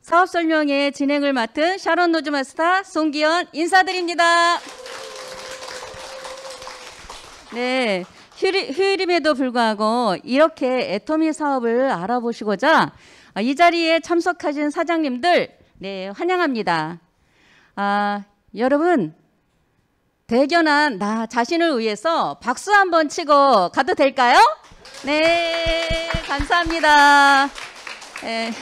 사업 설명회 진행을 맡은 샤론 노즈마스터 송기현 인사드립니다. 네, 휴일임에도 불구하고 이렇게 애터미 사업을 알아보시고자 이 자리에 참석하신 사장님들 네, 환영합니다. 아, 여러분 대견한 나 자신을 위해서 박수 한번 치고 가도 될까요? 네, 감사합니다. 네.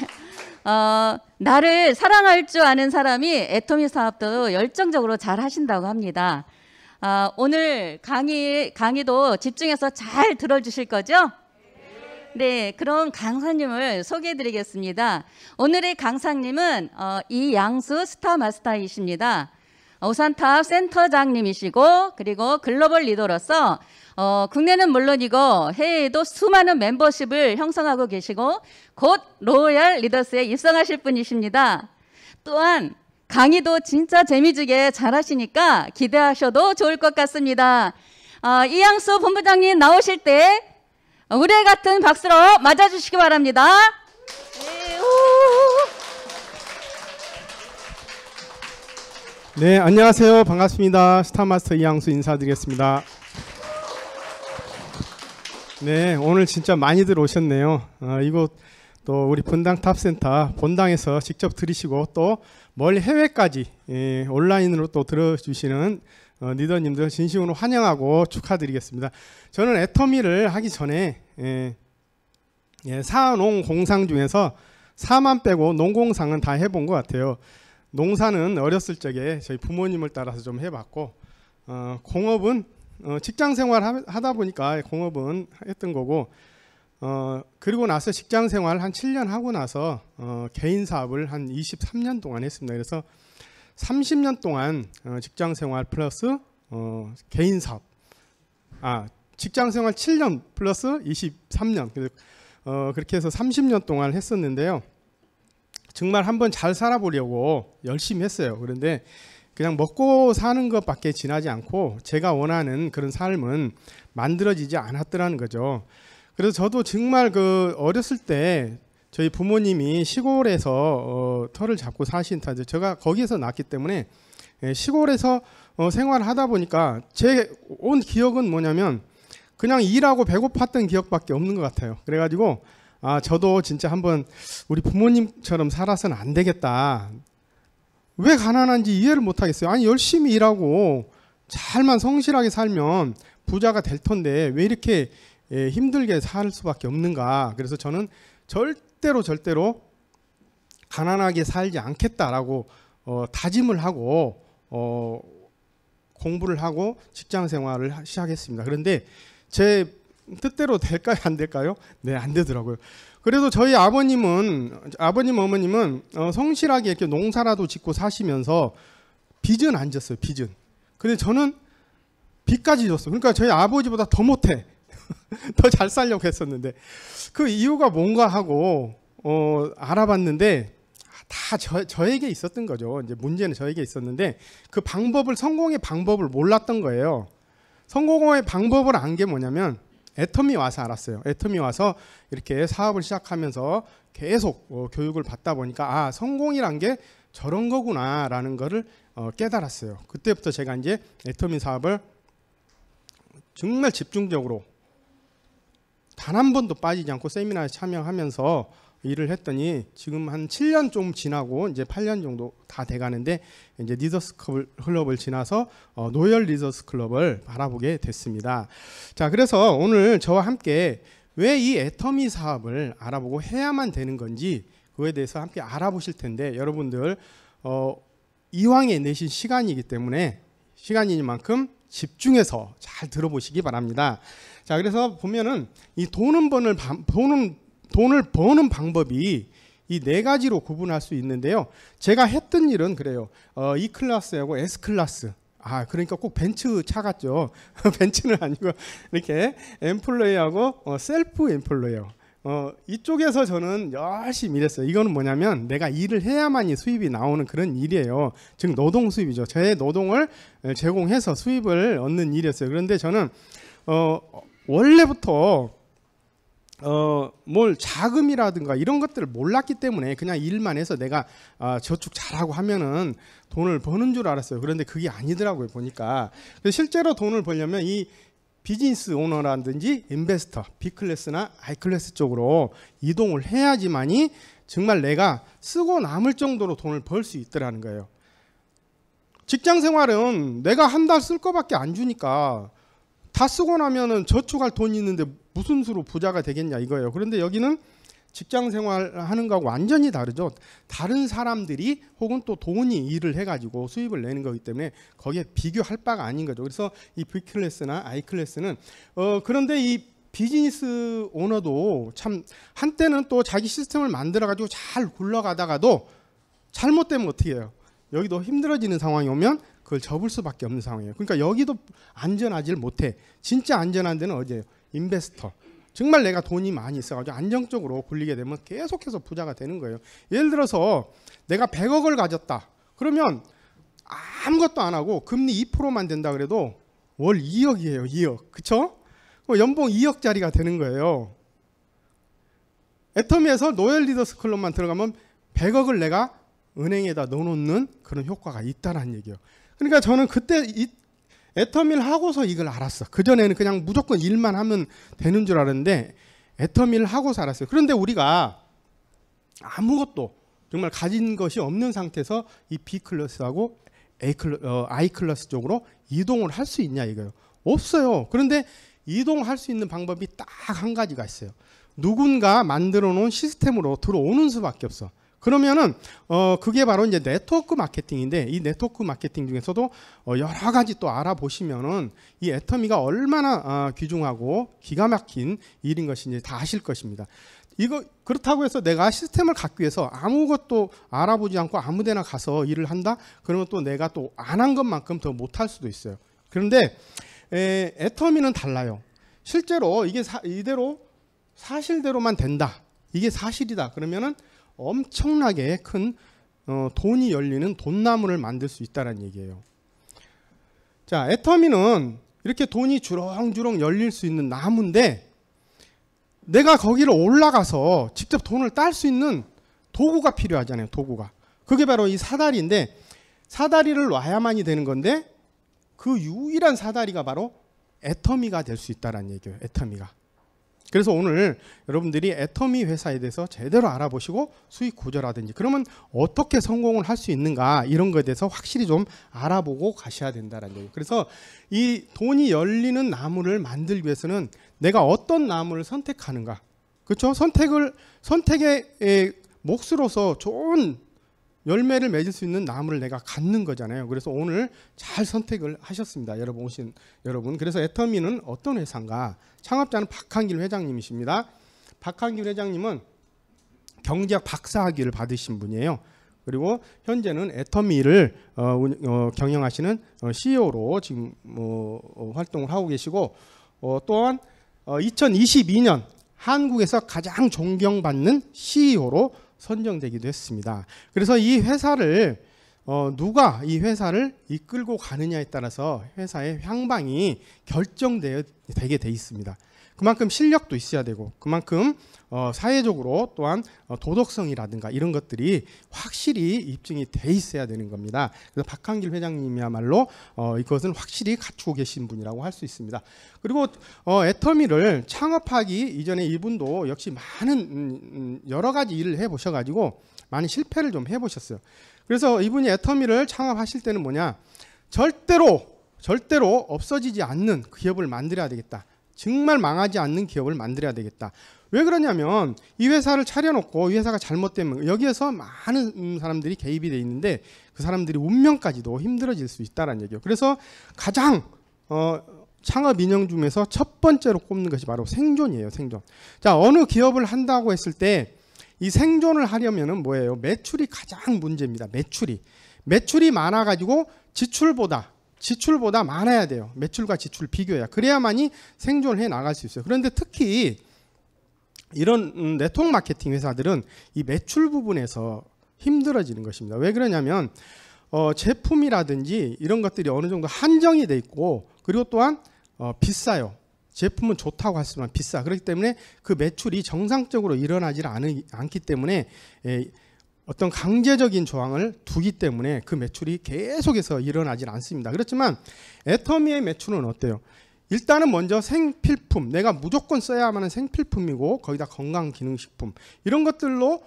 어, 나를 사랑할 줄 아는 사람이 애터미 사업도 열정적으로 잘 하신다고 합니다. 어, 오늘 강의, 강의도 집중해서 잘 들어주실 거죠? 네, 그럼 강사님을 소개해 드리겠습니다. 오늘의 강사님은 어, 이양수 스타마스타이십니다. 오산탑 센터장님이시고 그리고 글로벌 리더로서 어, 국내는 물론이고 해외에도 수많은 멤버십을 형성하고 계시고 곧 로얄 리더스에 입성하실 분이십니다. 또한 강의도 진짜 재미지게 잘하시니까 기대하셔도 좋을 것 같습니다. 어, 이양수 본부장님 나오실 때 우리 같은 박수로 맞아주시기 바랍니다. 네, 안녕하세요. 반갑습니다. 스타마스터 이양수 인사드리겠습니다. 네, 오늘 진짜 많이들 오셨네요. 아, 이곳 또 우리 분당 탑센터 본당에서 직접 들으시고 또 멀리 해외까지 예, 온라인으로 또 들어주시는 어, 리더님들 진심으로 환영하고 축하드리겠습니다. 저는 애터미를 하기 전에 예, 예, 사농공상 중에서 사만 빼고 농공상은 다 해본 것 같아요. 농사는 어렸을 적에 저희 부모님을 따라서 좀 해봤고 어, 공업은 어, 직장 생활 하다 보니까 공업은 했던 거고 어, 그리고 나서 직장 생활 한 7년 하고 나서 어, 개인 사업을 한 23년 동안 했습니다. 그래서 30년 동안 어, 직장 생활 플러스 어, 개인 사업 아 직장 생활 7년 플러스 23년 어, 그렇게 해서 30년 동안 했었는데요. 정말 한번 잘 살아보려고 열심히 했어요. 그런데 그냥 먹고 사는 것밖에 지나지 않고 제가 원하는 그런 삶은 만들어지지 않았더라는 거죠. 그래서 저도 정말 그 어렸을 때 저희 부모님이 시골에서 어, 터를 잡고 사신 탓에 제가 거기에서 낳기 때문에 예, 시골에서 어, 생활하다 보니까 제 온 기억은 뭐냐면 그냥 일하고 배고팠던 기억밖에 없는 것 같아요. 그래가지고 아 저도 진짜 한번 우리 부모님처럼 살아서는 안 되겠다. 왜 가난한지 이해를 못하겠어요. 아니 열심히 일하고 잘만 성실하게 살면 부자가 될 텐데 왜 이렇게 예, 힘들게 살 수밖에 없는가. 그래서 저는 절대로 절대로 가난하게 살지 않겠다라고 어, 다짐을 하고 어, 공부를 하고 직장 생활을 시작했습니다. 그런데 제 뜻대로 될까요? 안 될까요? 네, 안 되더라고요. 그래도 저희 아버님은 아버님 어머님은 어, 성실하게 이렇게 농사라도 짓고 사시면서 빚은 안 졌어요. 빚은. 근데 저는 빚까지 졌어. 그러니까 저희 아버지보다 더 못해. 더 잘 살려고 했었는데 그 이유가 뭔가 하고 어, 알아봤는데 다 저, 저에게 있었던 거죠. 이제 문제는 저에게 있었는데 그 방법을 성공의 방법을 몰랐던 거예요. 성공의 방법을 안 게 뭐냐면 애터미 와서 알았어요. 애터미 와서 이렇게 사업을 시작하면서 계속 어, 교육을 받다 보니까 아 성공이란 게 저런 거구나라는 거를 어, 깨달았어요. 그때부터 제가 이제 애터미 사업을 정말 집중적으로 단 한 번도 빠지지 않고 세미나에 참여하면서 일을 했더니 지금 한 7년 좀 지나고 이제 8년 정도 다 돼가는데 이제 리더스 클럽을 지나서 어, 노열 리더스 클럽을 바라보게 됐습니다. 자, 그래서 오늘 저와 함께 왜 이 애터미 사업을 알아보고 해야만 되는 건지 그에 대해서 함께 알아보실 텐데 여러분들 어, 이왕에 내신 시간이기 때문에 시간이니만큼 집중해서 잘 들어보시기 바랍니다. 자, 그래서 보면은 이 돈은 번을 돈은 돈을 버는 방법이 이 네 가지로 구분할 수 있는데요. 제가 했던 일은 그래요. 어, E 클래스하고 S 클래스. 아, 그러니까 꼭 벤츠 차 같죠. 벤츠는 아니고 이렇게 엠플로이하고 어, 셀프 엠플로이요 어, 이쪽에서 저는 열심히 일했어요. 이거는 뭐냐면 내가 일을 해야만이 수입이 나오는 그런 일이에요. 즉 노동 수입이죠. 제 노동을 제공해서 수입을 얻는 일이었어요. 그런데 저는 어, 원래부터 어, 뭘 자금이라든가 이런 것들을 몰랐기 때문에 그냥 일만 해서 내가 어, 저축 잘하고 하면은 돈을 버는 줄 알았어요. 그런데 그게 아니더라고요. 보니까 실제로 돈을 벌려면 이 비즈니스 오너라든지 인베스터, 비클래스나아이클래스 쪽으로 이동을 해야지만이 정말 내가 쓰고 남을 정도로 돈을 벌 수 있더라는 거예요. 직장 생활은 내가 한 달 쓸 거밖에 안 주니까 다 쓰고 나면은 저축할 돈이 있는데 무슨 수로 부자가 되겠냐 이거예요. 그런데 여기는 직장 생활하는 거하고 완전히 다르죠. 다른 사람들이 혹은 또 돈이 일을 해가지고 수입을 내는 거기 때문에 거기에 비교할 바가 아닌 거죠. 그래서 이 B 클래스나 I 클래스는 어 그런데 이 비즈니스 오너도 참 한때는 또 자기 시스템을 만들어 가지고 잘 굴러가다가도 잘못되면 어떻게 해요? 여기도 힘들어지는 상황이 오면 그걸 접을 수밖에 없는 상황이에요. 그러니까 여기도 안전하지를 못해. 진짜 안전한 데는 어디예요? 인베스터. 정말 내가 돈이 많이 있어가지고 안정적으로 굴리게 되면 계속해서 부자가 되는 거예요. 예를 들어서 내가 100억을 가졌다. 그러면 아무것도 안 하고 금리 2%만 된다 그래도 월 2억이에요. 2억. 그쵸? 연봉 2억짜리가 되는 거예요. 애텀에서 노엘 리더스 클럽만 들어가면 100억을 내가 은행에다 넣어놓는 그런 효과가 있다는 얘기예요. 그러니까 저는 그때 이애터미 하고서 이걸 알았어. 그전에는 그냥 무조건 일만 하면 되는 줄 알았는데 애터미 하고서 알았어요. 그런데 우리가 아무것도 정말 가진 것이 없는 상태에서 이 B 클래스하고 A 클러, 어, I 클래스 쪽으로 이동을 할 수 있냐 이거예요. 없어요. 그런데 이동할 수 있는 방법이 딱 한 가지가 있어요. 누군가 만들어 놓은 시스템으로 들어오는 수밖에 없어. 그러면은 어 그게 바로 이제 네트워크 마케팅인데 이 네트워크 마케팅 중에서도 어 여러 가지 또 알아보시면은 이 애터미가 얼마나 어 귀중하고 기가 막힌 일인 것인지 다 아실 것입니다. 이거 그렇다고 해서 내가 시스템을 갖기 위해서 아무것도 알아보지 않고 아무데나 가서 일을 한다 그러면 또 내가 또 안 한 것만큼 더 못할 수도 있어요. 그런데 에, 애터미는 달라요. 실제로 이게 사, 이대로 사실대로만 된다. 이게 사실이다. 그러면은 엄청나게 큰 어, 돈이 열리는 돈나무를 만들 수 있다는 얘기예요. 자, 애터미는 이렇게 돈이 주렁주렁 열릴 수 있는 나무인데 내가 거기를 올라가서 직접 돈을 딸 수 있는 도구가 필요하잖아요. 도구가. 그게 바로 이 사다리인데 사다리를 놔야만이 되는 건데 그 유일한 사다리가 바로 애터미가 될 수 있다는 얘기예요. 애터미가. 그래서 오늘 여러분들이 애터미 회사에 대해서 제대로 알아보시고 수익 구조라든지 그러면 어떻게 성공을 할 수 있는가 이런 것에 대해서 확실히 좀 알아보고 가셔야 된다는 거예요. 그래서 이 돈이 열리는 나무를 만들기 위해서는 내가 어떤 나무를 선택하는가. 그렇죠? 선택을 선택의 에, 몫으로서 좋은 열매를 맺을 수 있는 나무를 내가 갖는 거잖아요. 그래서 오늘 잘 선택을 하셨습니다. 여러분 오신 여러분. 그래서 애터미는 어떤 회사인가? 창업자는 박한길 회장님이십니다. 박한길 회장님은 경제학 박사학위를 받으신 분이에요. 그리고 현재는 애터미를 어, 어, 경영하시는 어, CEO로 지금 뭐, 어, 활동을 하고 계시고 어, 또한 2022년 어, 한국에서 가장 존경받는 CEO로 선정되기도 했습니다. 그래서 이 회사를 어, 누가 이 회사를 이끌고 가느냐에 따라서 회사의 향방이 결정되게 돼 있습니다. 그만큼 실력도 있어야 되고 그만큼 어, 사회적으로 또한 어, 도덕성이라든가 이런 것들이 확실히 입증이 돼 있어야 되는 겁니다. 그래서 박한길 회장님이야말로 어, 이것은 확실히 갖추고 계신 분이라고 할 수 있습니다. 그리고 어, 애터미를 창업하기 이전에 이분도 역시 많은 음, 음 여러 가지 일을 해보셔가지고 많이 실패를 좀 해보셨어요. 그래서 이분이 애터미를 창업하실 때는 뭐냐 절대로 절대로 없어지지 않는 기업을 만들어야 되겠다. 정말 망하지 않는 기업을 만들어야 되겠다. 왜 그러냐면 이 회사를 차려놓고 이 회사가 잘못되면 여기에서 많은 사람들이 개입이 돼 있는데 그 사람들이 운명까지도 힘들어질 수 있다라는 얘기예요. 그래서 가장 어, 창업 인형 중에서 첫 번째로 꼽는 것이 바로 생존이에요. 생존. 자 어느 기업을 한다고 했을 때 이 생존을 하려면 뭐예요? 매출이 가장 문제입니다. 매출이 매출이 많아가지고 지출보다 지출보다 많아야 돼요. 매출과 지출 비교해야. 그래야만이 생존을 해 나갈 수 있어요. 그런데 특히 이런 음, 네트워크 마케팅 회사들은 이 매출 부분에서 힘들어지는 것입니다. 왜 그러냐면 어, 제품이라든지 이런 것들이 어느 정도 한정이 돼 있고 그리고 또한 어, 비싸요. 제품은 좋다고 할수만 비싸. 그렇기 때문에 그 매출이 정상적으로 일어나질 않, 않기 때문에 에, 예, 어떤 강제적인 조항을 두기 때문에 그 매출이 계속해서 일어나질 않습니다. 그렇지만 애터미의 매출은 어때요? 일단은 먼저 생필품, 내가 무조건 써야만 하는 생필품이고 거기다 건강기능식품 이런 것들로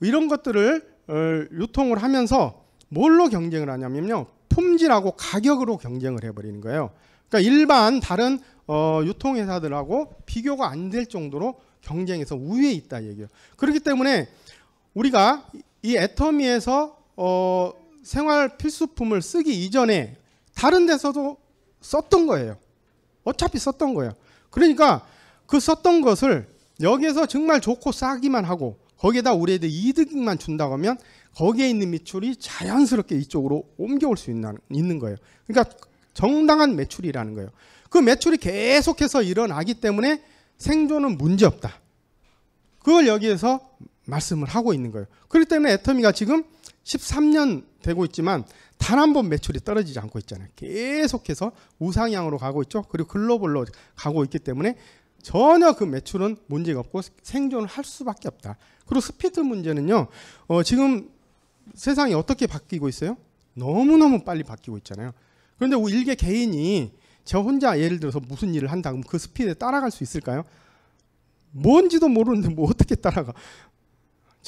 이런 것들을 어, 유통을 하면서 뭘로 경쟁을 하냐면요. 품질하고 가격으로 경쟁을 해버리는 거예요. 그러니까 일반 다른 어, 유통회사들하고 비교가 안 될 정도로 경쟁에서 우위에 있다 얘기예요. 그렇기 때문에 우리가 이 애터미에서 어, 생활 필수품을 쓰기 이전에 다른 데서도 썼던 거예요. 어차피 썼던 거예요. 그러니까 그 썼던 것을 여기에서 정말 좋고 싸기만 하고 거기에다 우리에게 이득만 준다고 하면 거기에 있는 매출이 자연스럽게 이쪽으로 옮겨올 수 있는, 있는 거예요. 그러니까 정당한 매출이라는 거예요. 그 매출이 계속해서 일어나기 때문에 생존은 문제없다. 그걸 여기에서 말씀을 하고 있는 거예요. 그렇기 때문에 애터미가 지금 13년 되고 있지만 단 한 번 매출이 떨어지지 않고 있잖아요. 계속해서 우상향으로 가고 있죠. 그리고 글로벌로 가고 있기 때문에 전혀 그 매출은 문제가 없고 생존을 할 수밖에 없다. 그리고 스피드 문제는요. 어, 지금 세상이 어떻게 바뀌고 있어요? 너무너무 빨리 바뀌고 있잖아요. 그런데 일개 개인이 저 혼자 예를 들어서 무슨 일을 한다 그럼 그 스피드에 따라갈 수 있을까요? 뭔지도 모르는데 뭐 어떻게 따라가?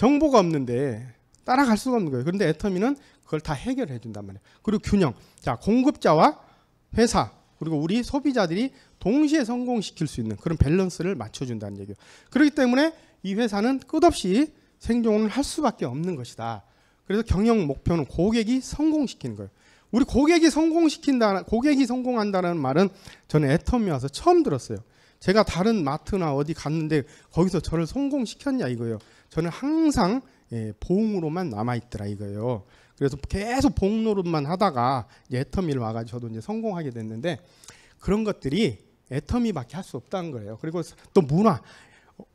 정보가 없는데 따라갈 수가 없는 거예요. 그런데 애터미는 그걸 다 해결해 준단 말이에요. 그리고 균형. 자, 공급자와 회사 그리고 우리 소비자들이 동시에 성공시킬 수 있는 그런 밸런스를 맞춰준다는 얘기예요. 그렇기 때문에 이 회사는 끝없이 생존을 할 수밖에 없는 것이다. 그래서 경영 목표는 고객이 성공시키는 거예요. 우리 고객이 성공시킨다, 고객이 성공한다는 말은 저는 애터미 와서 처음 들었어요. 제가 다른 마트나 어디 갔는데 거기서 저를 성공시켰냐 이거예요. 저는 항상 예, 보으로만 남아 있더라 이거예요. 그래서 계속 봉 노릇만 하다가 애터미를 와가지고 저도 이제 성공하게 됐는데 그런 것들이 애터미밖에 할 수 없다는 거예요. 그리고 또 문화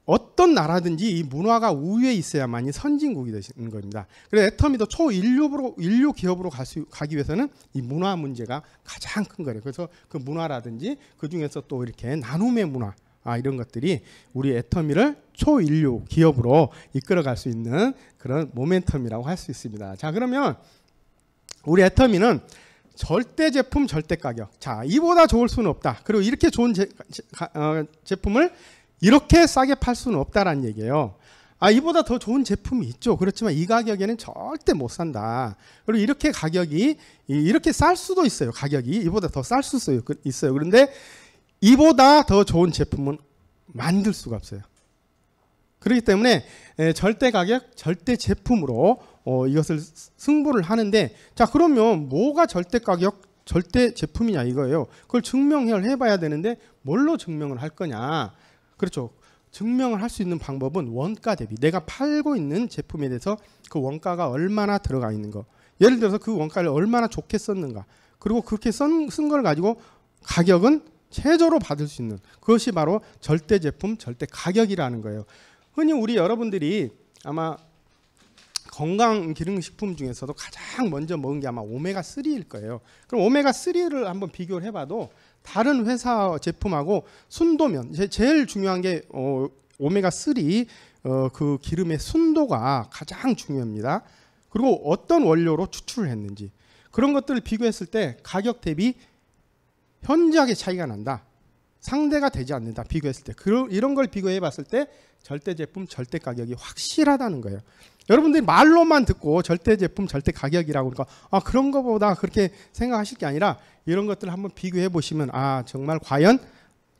어떤 나라든지 이 문화가 우위에 있어야만이 선진국이 되는 겁니다. 그래서 애터미도 초인류로 인류 기업으로 갈수 가기 위해서는 이 문화 문제가 가장 큰 거예요. 그래서 그 문화라든지 그 중에서 또 이렇게 나눔의 문화 아, 이런 것들이 우리 애터미를 초인류 기업으로 이끌어갈 수 있는 그런 모멘텀이라고 할 수 있습니다. 자 그러면 우리 애터미는 절대 제품 절대 가격 자 이보다 좋을 수는 없다 그리고 이렇게 좋은 제, 제 어, 제품을 이렇게 싸게 팔 수는 없다라는 얘기예요 아 이보다 더 좋은 제품이 있죠 그렇지만 이 가격에는 절대 못 산다 그리고 이렇게 가격이 이렇게 쌀 수도 있어요 가격이 이보다 더 쌀 수도 있어요. 그, 있어요 그런데 이보다 더 좋은 제품은 만들 수가 없어요. 그렇기 때문에 절대 가격, 절대 제품으로 어, 이것을 승부를 하는데 자 그러면 뭐가 절대 가격, 절대 제품이냐 이거예요. 그걸 증명을 해봐야 되는데 뭘로 증명을 할 거냐. 그렇죠. 증명을 할 수 있는 방법은 원가 대비 내가 팔고 있는 제품에 대해서 그 원가가 얼마나 들어가 있는 거 예를 들어서 그 원가를 얼마나 좋게 썼는가 그리고 그렇게 쓴 걸 가지고 가격은 최저로 받을 수 있는 그것이 바로 절대 제품, 절대 가격이라는 거예요. 흔히 우리 여러분들이 아마 건강 기능식품 중에서도 가장 먼저 먹은 게 아마 오메가 3일 거예요. 그럼 오메가 3를 한번 비교를 해봐도 다른 회사 제품하고 순도면 제일 중요한 게 어, 오메가 3그 어, 기름의 순도가 가장 중요합니다. 그리고 어떤 원료로 추출을 했는지 그런 것들을 비교했을 때 가격 대비 현저하게 차이가 난다. 상대가 되지 않는다. 비교했을 때. 그, 이런 걸 비교해 봤을 때 절대 제품 절대 가격이 확실하다는 거예요. 여러분들이 말로만 듣고 절대 제품 절대 가격이라고 그러니까 아, 그런 것보다 그렇게 생각하실 게 아니라 이런 것들을 한번 비교해 보시면 아 정말 과연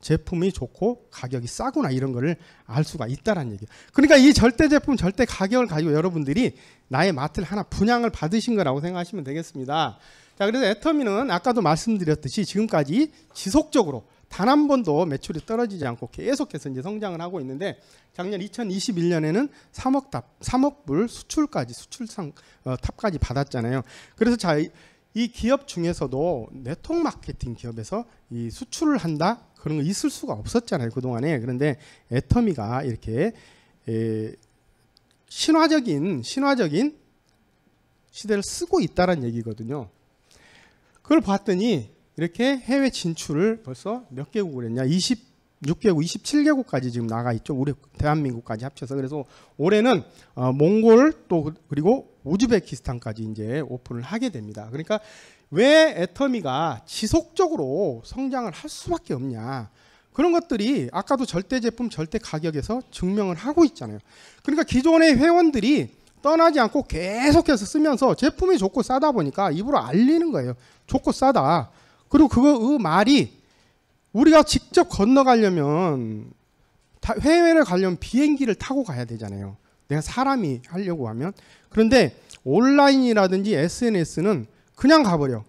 제품이 좋고 가격이 싸구나 이런 거를 알 수가 있다라는 얘기예요. 그러니까 이 절대 제품 절대 가격을 가지고 여러분들이 나의 마트를 하나 분양을 받으신 거라고 생각하시면 되겠습니다. 자, 그래서 애터미는 아까도 말씀드렸듯이 지금까지 지속적으로 단 한 번도 매출이 떨어지지 않고 계속해서 이제 성장을 하고 있는데 작년 2021년에는 3억 탑, 3억 불 수출까지 수출상 어, 탑까지 받았잖아요. 그래서 자, 이, 기업 중에서도 네트워크 마케팅 기업에서 이 수출을 한다 그런 거 있을 수가 없었잖아요 그 동안에 그런데 애터미가 이렇게 에, 신화적인 신화적인 시대를 쓰고 있다라는 얘기거든요. 그걸 봤더니 이렇게 해외 진출을 벌써 몇 개국을 했냐? 26개국, 27개국까지 지금 나가 있죠. 우리 대한민국까지 합쳐서 그래서 올해는 어, 몽골 또 그, 그리고 우즈베키스탄까지 이제 오픈을 하게 됩니다. 그러니까 왜 애터미가 지속적으로 성장을 할 수밖에 없냐? 그런 것들이 아까도 절대 제품 절대 가격에서 증명을 하고 있잖아요. 그러니까 기존의 회원들이 떠나지 않고 계속해서 쓰면서 제품이 좋고 싸다 보니까 입으로 알리는 거예요. 좋고 싸다. 그리고 그거 그 말이 우리가 직접 건너가려면 해외를 가려면 비행기를 타고 가야 되잖아요. 내가 사람이 하려고 하면 그런데 온라인이라든지 SNS는 그냥 가버려.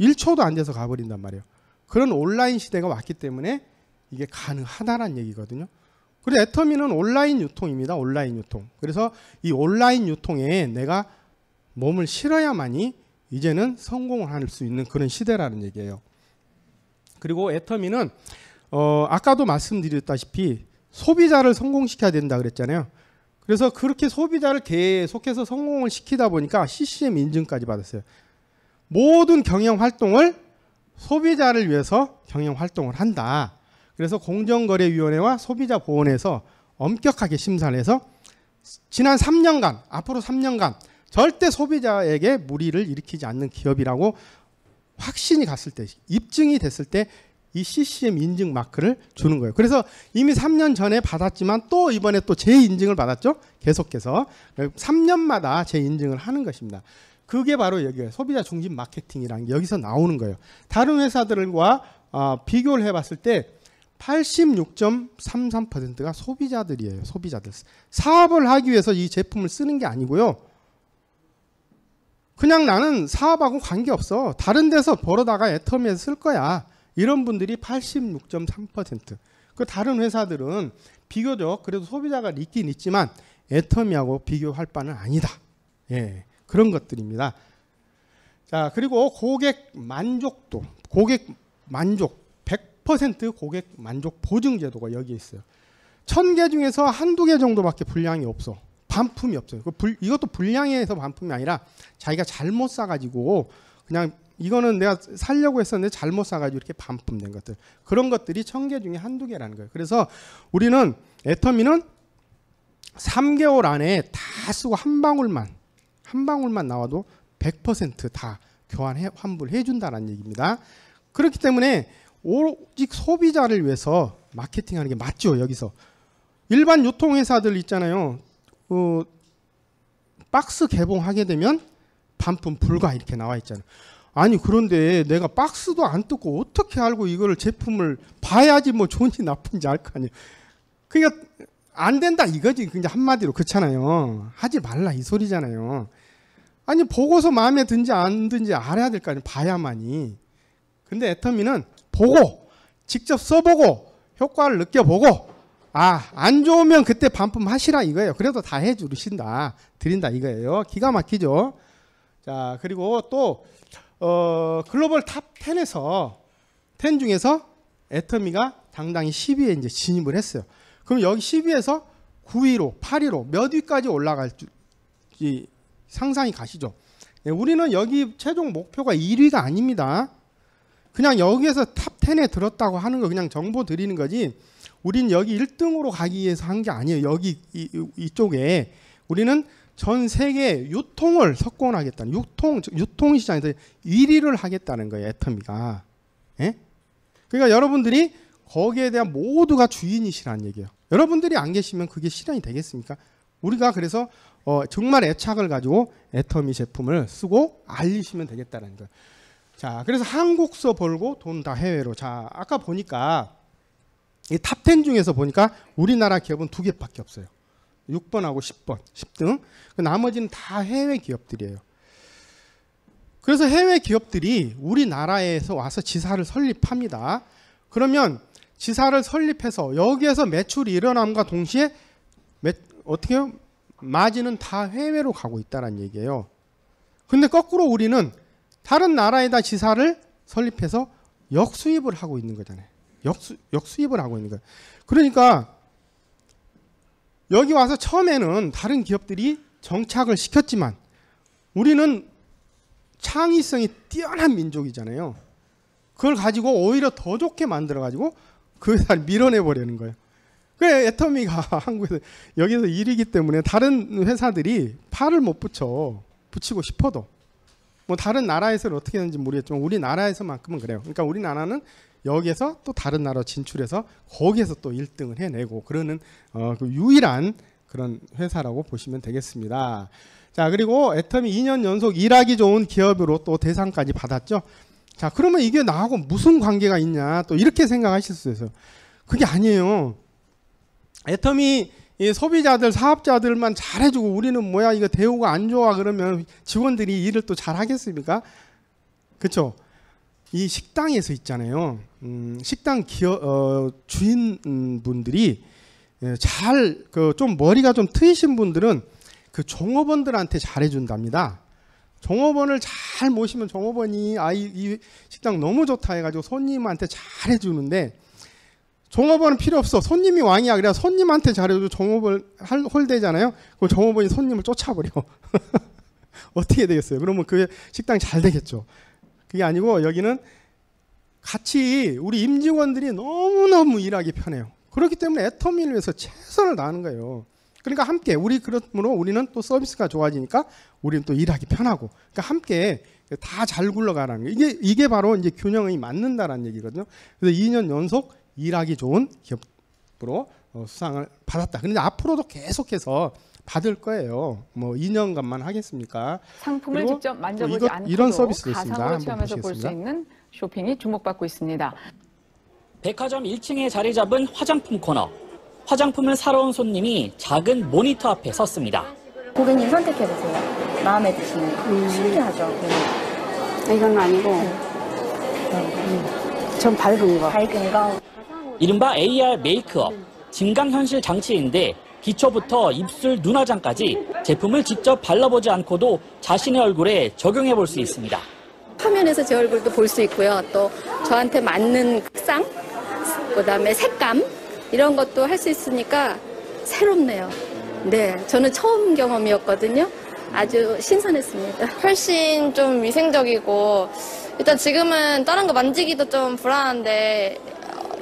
1초도 안 돼서 가버린단 말이에요. 그런 온라인 시대가 왔기 때문에 이게 가능하다는 얘기거든요. 그리고 애터미는 온라인 유통입니다. 온라인 유통. 그래서 이 온라인 유통에 내가 몸을 실어야만이 이제는 성공을 할 수 있는 그런 시대라는 얘기예요. 그리고 애터미는 어, 아까도 말씀드렸다시피 소비자를 성공시켜야 된다 그랬잖아요. 그래서 그렇게 소비자를 계속해서 성공을 시키다 보니까 CCM 인증까지 받았어요. 모든 경영 활동을 소비자를 위해서 경영 활동을 한다. 그래서 공정거래위원회와 소비자보호원에서 엄격하게 심사를 해서 지난 3년간 앞으로 3년간 절대 소비자에게 무리를 일으키지 않는 기업이라고 확신이 갔을 때 입증이 됐을 때 이 CCM 인증 마크를 주는 거예요. 그래서 이미 3년 전에 받았지만 또 이번에 또 재인증을 받았죠. 계속해서 3년마다 재인증을 하는 것입니다. 그게 바로 여기에 소비자 중심 마케팅이라는 게 여기서 나오는 거예요. 다른 회사들과 어, 비교를 해봤을 때 86.33%가 소비자들이에요. 소비자들. 사업을 하기 위해서 이 제품을 쓰는 게 아니고요. 그냥 나는 사업하고 관계없어. 다른 데서 벌어다가 애터미에서 쓸 거야. 이런 분들이 86.3%. 그 다른 회사들은 비교적 그래도 소비자가 있긴 있지만 애터미하고 비교할 바는 아니다. 예. 그런 것들입니다. 자, 그리고 고객 만족도. 고객 만족. 100% 고객 만족 보증 제도가 여기 있어요. 1000개 중에서 한두 개 정도밖에 불량이 없어. 반품이 없어요. 그 이것도 불량에서 반품이 아니라 자기가 잘못 사가지고 그냥 이거는 내가 살려고 했었는데 잘못 사가지고 이렇게 반품된 것들. 그런 것들이 1000개 중에 한두 개라는 거예요. 그래서 우리는 애터미는 3개월 안에 다 쓰고 한 방울만 한 방울만 나와도 100%다 교환 해 환불해 준다는 얘기입니다. 그렇기 때문에 오직 소비자를 위해서 마케팅하는 게 맞죠 여기서 일반 유통회사들 있잖아요 어, 박스 개봉하게 되면 반품 불가 이렇게 나와 있잖아요 아니 그런데 내가 박스도 안 뜯고 어떻게 알고 이거를 제품을 봐야지 뭐 좋은지 나쁜지 알 거 아니에요 그러니까 안 된다 이거지 그냥 한마디로 그렇잖아요 하지 말라 이 소리잖아요 아니 보고서 마음에 든지 안 든지 알아야 될 거 아니에요 봐야만이 근데 애터미는 보고 직접 써보고 효과를 느껴보고 아, 안 좋으면 그때 반품 하시라 이거예요. 그래도 다 해 주신다. 드린다 이거예요. 기가 막히죠. 자, 그리고 또 어, 글로벌 탑 10에서 10 중에서 애터미가 당당히 10위에 이제 진입을 했어요. 그럼 여기 10위에서 9위로, 8위로 몇 위까지 올라갈지 상상이 가시죠. 네, 우리는 여기 최종 목표가 1위가 아닙니다. 그냥 여기에서 탑 10에 들었다고 하는 거 그냥 정보 드리는 거지 우린 여기 1등으로 가기 위해서 한 게 아니에요. 여기 이, 이쪽에 우리는 전 세계 유통을 석권하겠다는 유통 유통 시장에서 1위를 하겠다는 거예요. 애터미가. 예? 그러니까 여러분들이 거기에 대한 모두가 주인이시라는 얘기예요. 여러분들이 안 계시면 그게 실현이 되겠습니까? 우리가 그래서 어, 정말 애착을 가지고 애터미 제품을 쓰고 알리시면 되겠다는 거예요. 자, 그래서 한국서 벌고 돈 다 해외로. 자, 아까 보니까 이 탑 10 중에서 보니까 우리나라 기업은 두 개밖에 없어요. 6번하고 10번, 10등. 그 나머지는 다 해외 기업들이에요. 그래서 해외 기업들이 우리나라에서 와서 지사를 설립합니다. 그러면 지사를 설립해서 여기에서 매출이 일어남과 동시에 매, 어떻게 해요? 마진은 다 해외로 가고 있다는 얘기예요. 근데 거꾸로 우리는 다른 나라에다 지사를 설립해서 역수입을 하고 있는 거잖아요. 역수, 역수입을 하고 있는 거예요. 그러니까 여기 와서 처음에는 다른 기업들이 정착을 시켰지만 우리는 창의성이 뛰어난 민족이잖아요. 그걸 가지고 오히려 더 좋게 만들어가지고 그 회사를 밀어내버리는 거예요. 그래, 애터미가 한국에서 여기서 일이기 때문에 다른 회사들이 팔을 못 붙여, 붙이고 싶어도. 뭐 다른 나라에서는 어떻게 되는지 모르겠지만 우리나라에서만큼은 그래요. 그러니까 우리나라는 여기에서 또 다른 나라 로 진출해서 거기에서 또 1등을 해내고 그러는 어, 그 유일한 그런 회사라고 보시면 되겠습니다. 자 그리고 애텀이 2년 연속 일하기 좋은 기업으로 또 대상까지 받았죠. 자 그러면 이게 나하고 무슨 관계가 있냐 또 이렇게 생각하실 수 있어요. 그게 아니에요. 애텀이 이 소비자들, 사업자들만 잘해주고 우리는 뭐야 이거 대우가 안 좋아 그러면 직원들이 일을 또 잘하겠습니까? 그쵸이 식당에서 있잖아요. 음, 식당 기업 어, 주인분들이 예, 잘그 좀 머리가 좀 트이신 분들은 그 종업원들한테 잘해준답니다. 종업원을 잘 모시면 종업원이 아이 이 식당 너무 좋다 해가지고 손님한테 잘해주는데 종업원은 필요 없어. 손님이 왕이야. 그래야 손님한테 잘해도 줘 종업원 홀되잖아요그 종업원이 손님을 쫓아버려. 어떻게 되겠어요? 그러면 그 식당이 잘 되겠죠. 그게 아니고 여기는 같이 우리 임직원들이 너무너무 일하기 편해요. 그렇기 때문에 애터미를 위해서 최선을 다하는 거예요. 그러니까 함께 우리 그렇므로 우리는 또 서비스가 좋아지니까 우리는 또 일하기 편하고 그러니까 함께 다 잘 굴러가라는 거 이게 이게 바로 이제 균형이 맞는다라는 얘기거든요. 그래서 2년 연속 일하기 좋은 기업으로 어, 수상을 받았다. 그런데 앞으로도 계속해서 받을 거예요. 뭐 2년간만 하겠습니까? 상품을 직접 만져보지 이것, 않고도 이런 서비스도 가상으로 체험해서 볼 수 있는 쇼핑이 주목받고 있습니다. 백화점 1층에 자리 잡은 화장품 코너. 화장품을 사러 온 손님이 작은 모니터 앞에 섰습니다. 고객님 선택해보세요. 마음에 드시는 음. 신기하죠? 네. 이건 아니고 네. 네. 전 밝은 거. 밝은 거. 이른바 AR 메이크업, 증강현실 장치인데 기초부터 입술, 눈화장까지 제품을 직접 발라보지 않고도 자신의 얼굴에 적용해 볼 수 있습니다. 화면에서 제 얼굴도 볼 수 있고요. 또 저한테 맞는 색상, 그다음에 색감 이런 것도 할 수 있으니까 새롭네요. 네, 저는 처음 경험이었거든요. 아주 신선했습니다. 훨씬 좀 위생적이고 일단 지금은 다른 거 만지기도 좀 불안한데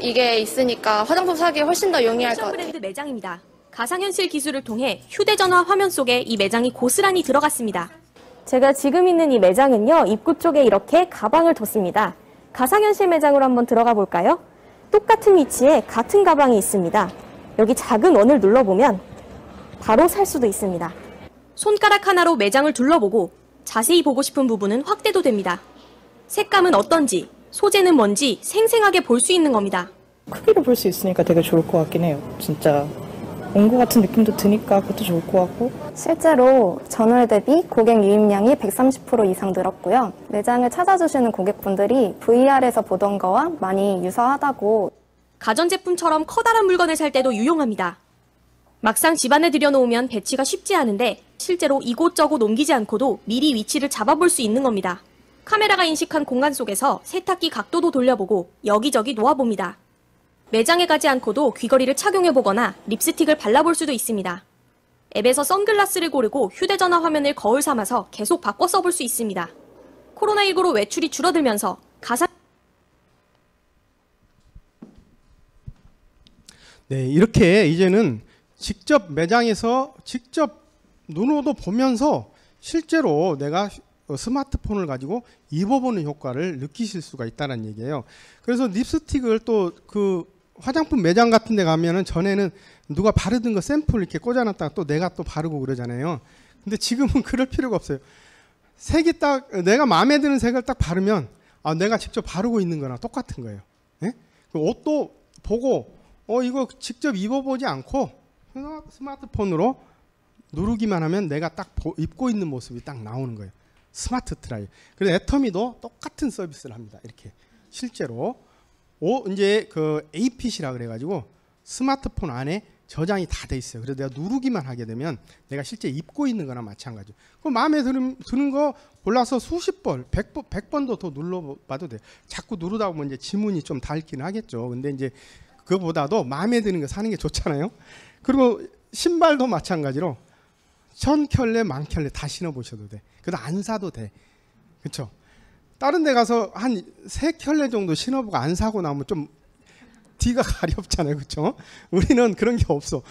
이게 있으니까 화장품 사기 훨씬 더 용이할 것 같아요. 브랜드 매장입니다. 가상현실 기술을 통해 휴대전화 화면 속에 이 매장이 고스란히 들어갔습니다. 제가 지금 있는 이 매장은요, 입구 쪽에 이렇게 가방을 뒀습니다. 가상현실 매장으로 한번 들어가 볼까요? 똑같은 위치에 같은 가방이 있습니다. 여기 작은 원을 눌러보면 바로 살 수도 있습니다. 손가락 하나로 매장을 둘러보고 자세히 보고 싶은 부분은 확대도 됩니다. 색감은 어떤지, 소재는 뭔지 생생하게 볼 수 있는 겁니다. 크기로 볼수 있으니까 되게 좋을 것 같긴 해요. 진짜 온것 같은 느낌도 드니까 그것도 좋을 것 같고. 실제로 전월 대비 고객 유입량이 130% 이상 늘었고요. 매장을 찾아주시는 고객분들이 VR에서 보던 거와 많이 유사하다고. 가전제품처럼 커다란 물건을 살 때도 유용합니다. 막상 집안에 들여놓으면 배치가 쉽지 않은데 실제로 이곳저곳 옮기지 않고도 미리 위치를 잡아볼 수 있는 겁니다. 카메라가 인식한 공간 속에서 세탁기 각도도 돌려보고 여기저기 놓아봅니다. 매장에 가지 않고도 귀걸이를 착용해보거나 립스틱을 발라볼 수도 있습니다. 앱에서 선글라스를 고르고 휴대전화 화면을 거울 삼아서 계속 바꿔 써볼 수 있습니다. 코로나19로 외출이 줄어들면서 가상 네, 이렇게 이제는 직접 매장에서 직접 눈으로도 보면서 실제로 내가 어, 스마트폰을 가지고 입어보는 효과를 느끼실 수가 있다는 얘기예요. 그래서 립스틱을 또 그 화장품 매장 같은 데 가면은 전에는 누가 바르던 거 그 샘플 이렇게 꽂아놨다가 또 내가 또 바르고 그러잖아요. 근데 지금은 그럴 필요가 없어요. 색이 딱 내가 마음에 드는 색을 딱 바르면 아 내가 직접 바르고 있는 거랑 똑같은 거예요. 예? 그 옷도 보고 어 이거 직접 입어보지 않고 스마트폰으로 누르기만 하면 내가 딱 입고 있는 모습이 딱 나오는 거예요. 스마트 트라이. 그리고 애터미도 똑같은 서비스를 합니다. 이렇게 실제로 오 이제 그 APC라 그래가지고 스마트폰 안에 저장이 다 돼 있어요. 그래서 내가 누르기만 하게 되면 내가 실제 입고 있는 거나 마찬가지. 그럼 마음에 드는, 드는 거 골라서 수십 번, 백 번, 백 번도 더 눌러봐도 돼. 자꾸 누르다 보면 이제 지문이 좀 닳긴 하겠죠. 근데 이제 그보다도 마음에 드는 거 사는 게 좋잖아요. 그리고 신발도 마찬가지로 천 켤레 만 켤레 다 신어 보셔도 돼. 그래도 안 사도 돼. 그쵸 다른 데 가서 한 세 켤레 정도 신어보고 안 사고 나면 좀 뒤가 가렵잖아요. 그쵸 우리는 그런 게 없어.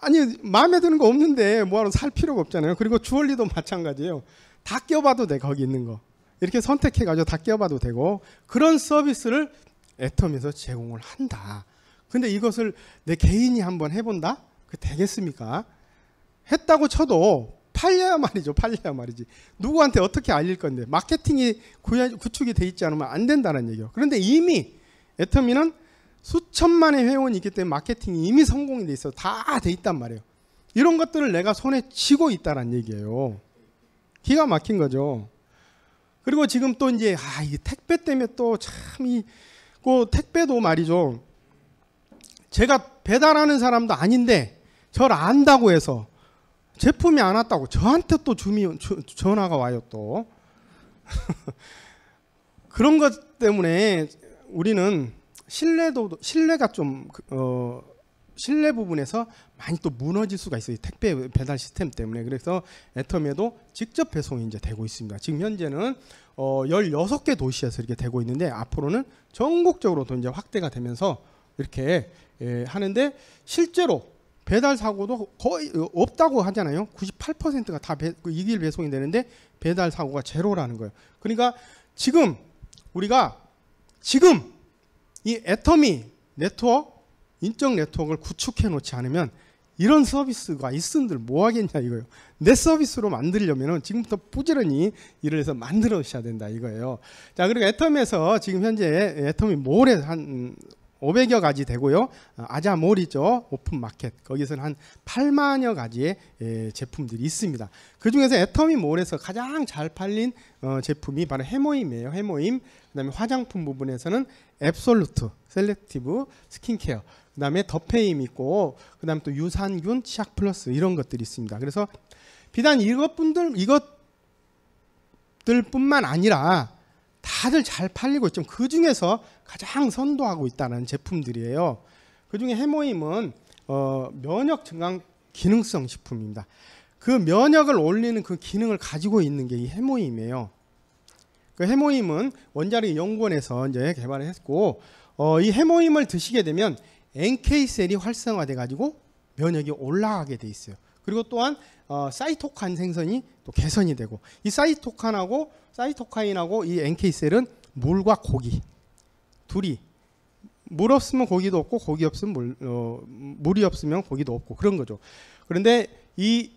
아니 마음에 드는 거 없는데 뭐하러 살 필요가 없잖아요. 그리고 주얼리도 마찬가지예요. 다 껴봐도 돼 거기 있는 거. 이렇게 선택해가지고 다 껴봐도 되고 그런 서비스를 애텀에서 제공을 한다. 근데 이것을 내 개인이 한번 해본다? 그 되겠습니까? 했다고 쳐도 팔려야 말이죠. 팔려야 말이지. 누구한테 어떻게 알릴 건데 마케팅이 구축이 돼 있지 않으면 안 된다는 얘기예요. 그런데 이미 애터미는 수천만의 회원이 있기 때문에 마케팅이 이미 성공이 돼 있어. 다 돼 있단 말이에요. 이런 것들을 내가 손에 쥐고 있다는 얘기예요. 기가 막힌 거죠. 그리고 지금 또 이제 아, 이 택배 때문에 또 참이 그 택배도 말이죠. 제가 배달하는 사람도 아닌데 저를 안다고 해서 제품이 안 왔다고 저한테 또주미 전화가 와요 또 그런 것 때문에 우리는 신뢰도 신뢰가 좀 그, 어, 신뢰 부분에서 많이 또 무너질 수가 있어요 택배 배달 시스템 때문에 그래서 애텀에도 직접 배송이 이제 되고 있습니다 지금 현재는 어, 16개 도시에서 이렇게 되고 있는데 앞으로는 전국적으로 도 이제 확대가 되면서 이렇게 예, 하는데 실제로 배달 사고도 거의 없다고 하잖아요. 98%가 다 배, 그 이길 배송이 되는데 배달 사고가 제로라는 거예요. 그러니까 지금 우리가 지금 이 애터미 네트워크 인적 네트워크를 구축해 놓지 않으면 이런 서비스가 있은들 뭐 하겠냐 이거예요. 내 서비스로 만들려면 지금부터 부지런히 일을 해서 만들어셔야 된다 이거예요. 자, 그리고 애터미에서 지금 현재 애터미 몰에 한 500여 가지 되고요. 어, 아자몰이죠. 오픈마켓. 거기서는 한 8만여 가지의 예, 제품들이 있습니다. 그중에서 애터미몰에서 가장 잘 팔린 어, 제품이 바로 해모임이에요. 해모임. 그다음에 화장품 부분에서는 앱솔루트, 셀렉티브, 스킨케어. 그다음에 더페임 있고 그다음에 또 유산균, 치약 플러스 이런 것들이 있습니다. 그래서 비단 이것뿐들 이것들뿐만 아니라 다들 잘 팔리고 있죠. 그 중에서 가장 선도하고 있다는 제품들이에요. 그 중에 해모임은 어, 면역 증강 기능성 식품입니다. 그 면역을 올리는 그 기능을 가지고 있는 게 이 해모임이에요. 그 해모임은 원자력 연구원에서 이제 개발을 했고 어, 이 해모임을 드시게 되면 NK 셀이 활성화돼 가지고 면역이 올라가게 돼 있어요. 그리고 또한 어, 사이토칸 생성이 또 개선이 되고 이 사이토칸하고 사이토카인하고 이 NK 셀은 물과 고기 둘이 물 없으면 고기도 없고 고기 없으면 물, 어, 물이 없으면 고기도 없고 그런 거죠. 그런데 이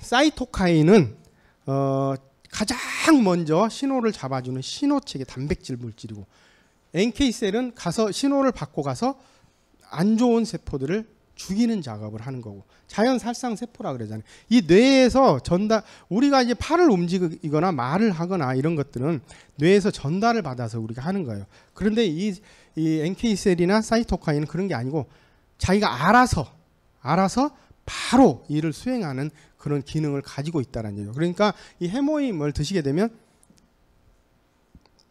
사이토카인은 어, 가장 먼저 신호를 잡아주는 신호체계 단백질 물질이고 NK 셀은 가서 신호를 받고 가서 안 좋은 세포들을 죽이는 작업을 하는 거고 자연 살상 세포라 그러잖아요. 이 뇌에서 전달 우리가 이제 팔을 움직이거나 말을 하거나 이런 것들은 뇌에서 전달을 받아서 우리가 하는 거예요. 그런데 이, 이 NK 셀이나 사이토카인은 그런 게 아니고 자기가 알아서 알아서 바로 일을 수행하는 그런 기능을 가지고 있다는 라 얘기죠. 그러니까 이 해모임을 드시게 되면